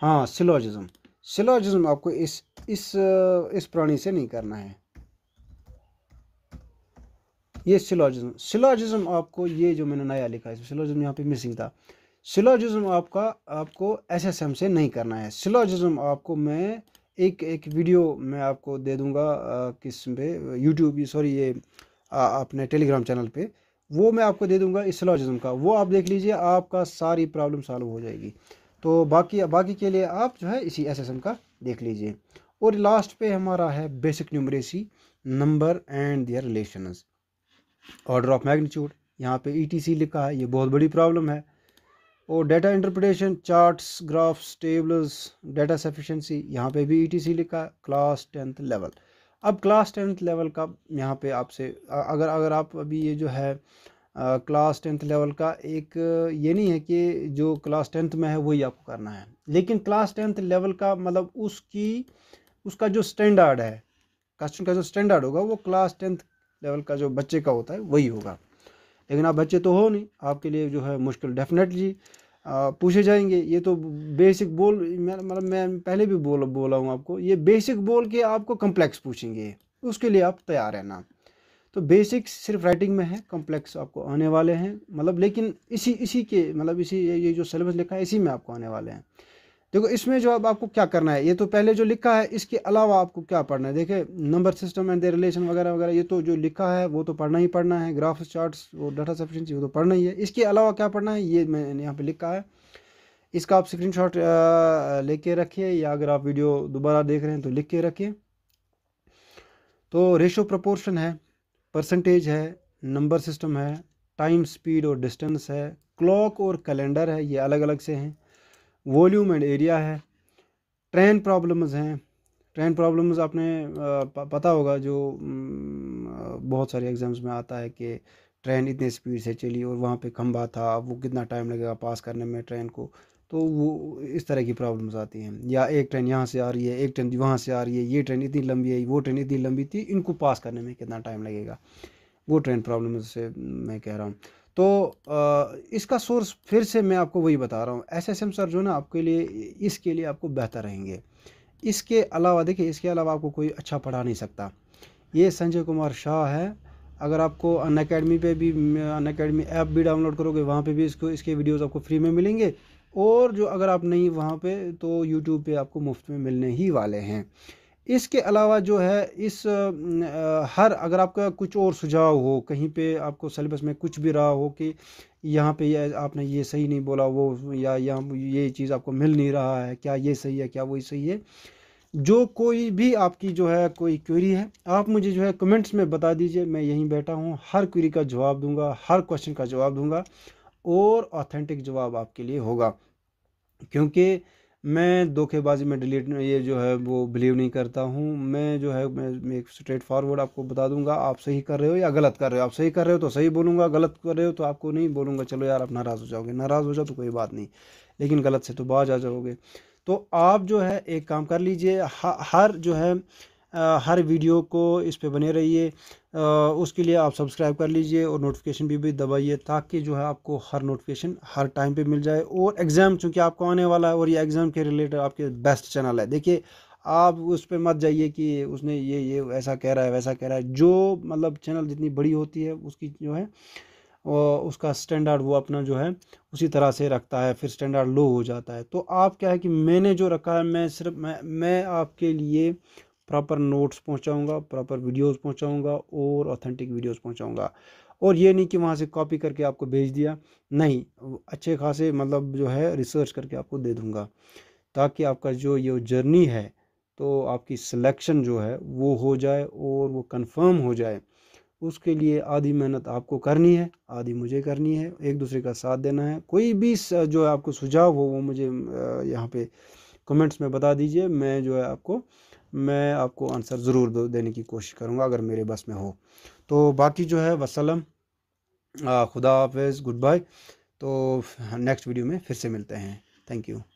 हाँ सिलोजिज्म सिलोजिज्म आपको इस इस इस प्राणी से नहीं करना है ये सिलोजिज्म सिलोजिज्म आपको ये जो मैंने नया लिखा है सिलोजिज्म यहाँ पे मिसिंग था सिलोजिज्म आपका आपको एस एस एम से नहीं करना है सिलोजिज्म आपको मैं एक एक वीडियो मैं आपको दे दूंगा किस पे यूट्यूब सॉरी ये अपने टेलीग्राम चैनल पे वो मैं आपको दे दूंगा इस सिलोजिज्म का वो आप देख लीजिए आपका सारी प्रॉब्लम सॉल्व हो जाएगी तो बाकी बाकी के लिए आप जो है इसी एस एस एम का देख लीजिए और लास्ट पे हमारा है basic numeracy number and their relations order of magnitude यहाँ पे ईटीसी e लिखा है ये बहुत बड़ी प्रॉब्लम है और data interpretation charts graphs tables data sufficiency यहाँ पे भी ईटीसी e लिखा है क्लास टेंथ लेवल अब क्लास टेंथ लेवल का यहाँ पे आपसे अगर अगर आप अभी ये जो है क्लास टेंथ लेवल का एक ये नहीं है कि जो क्लास टेंथ में है वही आपको करना है लेकिन क्लास टेंथ लेवल का मतलब उसकी उसका जो स्टैंडर्ड है क्वेश्चन का जो स्टैंडर्ड होगा वो क्लास टेंथ लेवल का जो बच्चे का होता है वही होगा लेकिन आप बच्चे तो हो नहीं आपके लिए जो है मुश्किल डेफिनेटली पूछे जाएंगे ये तो बेसिक बोल मतलब मैं पहले भी बोल बोला हूँ आपको ये बेसिक बोल के आपको कम्प्लेक्स पूछेंगे उसके लिए आप तैयार रहना तो बेसिक सिर्फ राइटिंग में है कम्प्लेक्स आपको आने वाले हैं मतलब लेकिन इसी इसी के मतलब इसी ये जो सिलेबस लिखा है इसी में आपको आने वाले हैं देखो इसमें जो अब आपको क्या करना है ये तो पहले जो लिखा है इसके अलावा आपको क्या पढ़ना है देखिए number system and the relation वगैरह वगैरह ये तो जो लिखा है वो तो पढ़ना ही पढ़ना है ग्राफ चार्ट्स वो डाटा सफिशेंसी वो तो पढ़ना ही है इसके अलावा क्या पढ़ना है ये मैंने यहाँ पे लिखा है इसका आप शॉट लेके रखिए या अगर आप वीडियो दोबारा देख रहे हैं तो लिख के रखिए तो रेशो प्रपोर्शन है परसेंटेज है नंबर सिस्टम है टाइम स्पीड और डिस्टेंस है क्लॉक और कैलेंडर है ये अलग अलग से हैं वॉल्यूम एंड एरिया है ट्रेन प्रॉब्लम्स हैं ट्रेन प्रॉब्लम्स आपने पता होगा जो बहुत सारे एग्ज़ाम्स में आता है कि ट्रेन इतने स्पीड से चली और वहाँ पे खम्बा था वो कितना टाइम लगेगा पास करने में ट्रेन को तो वो इस तरह की प्रॉब्लम्स आती हैं या एक ट्रेन यहाँ से आ रही है एक ट्रेन वहाँ से आ रही है ये ट्रेन इतनी लंबी है वो ट्रेन इतनी लंबी थी इनको पास करने में कितना टाइम लगेगा वो ट्रेन प्रॉब्लम से मैं कह रहा हूँ तो इसका सोर्स फिर से मैं आपको वही बता रहा हूँ एस एस एम सर जो ना आपके लिए इसके लिए आपको बेहतर रहेंगे इसके अलावा देखिए इसके अलावा आपको कोई अच्छा पढ़ा नहीं सकता ये संजय कुमार शाह है अगर आपको अन अकेडमी पर भी अन अकेडमी ऐप भी डाउनलोड करोगे वहाँ पे भी इसको इसके वीडियोस आपको फ्री में मिलेंगे और जो अगर आप नहीं वहाँ पे तो यूट्यूब पे आपको मुफ्त में मिलने ही वाले हैं इसके अलावा जो है इस हर अगर आपका कुछ और सुझाव हो कहीं पे आपको सिलेबस में कुछ भी रहा हो कि यहाँ पे ये आपने ये सही नहीं बोला वो या यहाँ ये चीज़ आपको मिल नहीं रहा है क्या ये सही है क्या वही सही है जो कोई भी आपकी जो है कोई क्वेरी है आप मुझे जो है कमेंट्स में बता दीजिए मैं यहीं बैठा हूँ हर क्वेरी का जवाब दूंगा हर क्वेश्चन का जवाब दूंगा और ऑथेंटिक जवाब आपके लिए होगा क्योंकि मैं धोखेबाजी में डिलीट ये जो है वो बिलीव नहीं करता हूँ मैं जो है मैं, मैं एक स्ट्रेट फॉरवर्ड आपको बता दूंगा आप सही कर रहे हो या गलत कर रहे हो आप सही कर रहे हो तो सही बोलूँगा गलत कर रहे हो तो आपको नहीं बोलूँगा चलो यार आप नाराज़ हो जाओगे नाराज़ हो जाओ तो कोई बात नहीं लेकिन गलत से तो बाज आ जाओगे तो आप जो है एक काम कर लीजिए हर जो है हर वीडियो को इस पर बने रहिए उसके लिए आप सब्सक्राइब कर लीजिए और नोटिफिकेशन भी भी दबाइए ताकि जो है आपको हर नोटिफिकेशन हर टाइम पे मिल जाए और एग्ज़ाम चूँकि आपको आने वाला है और ये एग्ज़ाम के रिलेटेड आपके बेस्ट चैनल है देखिए आप उस पर मत जाइए कि उसने ये ये ऐसा कह रहा है वैसा कह रहा है जो मतलब चैनल जितनी बड़ी होती है उसकी जो है उसका स्टैंडर्ड वो अपना जो है उसी तरह से रखता है फिर स्टैंडर्ड लो हो जाता है तो आप क्या है कि मैंने जो रखा है मैं सिर्फ मैं मैं आपके लिए प्रॉपर नोट्स पहुंचाऊंगा प्रॉपर वीडियोस पहुंचाऊंगा और ऑथेंटिक वीडियोस पहुंचाऊंगा और ये नहीं कि वहाँ से कॉपी करके आपको भेज दिया नहीं अच्छे खासे मतलब जो है रिसर्च करके आपको दे दूँगा ताकि आपका जो ये जर्नी है तो आपकी सिलेक्शन जो है वो हो जाए और वो कन्फर्म हो जाए उसके लिए आधी मेहनत आपको करनी है आधी मुझे करनी है एक दूसरे का साथ देना है कोई भी जो है आपको सुझाव हो वो मुझे यहाँ पे कमेंट्स में बता दीजिए मैं जो है आपको मैं आपको आंसर ज़रूर देने की कोशिश करूँगा अगर मेरे बस में हो तो बाकी जो है वसलम खुदा हाफ गुड बाय तो नेक्स्ट वीडियो में फिर से मिलते हैं थैंक यू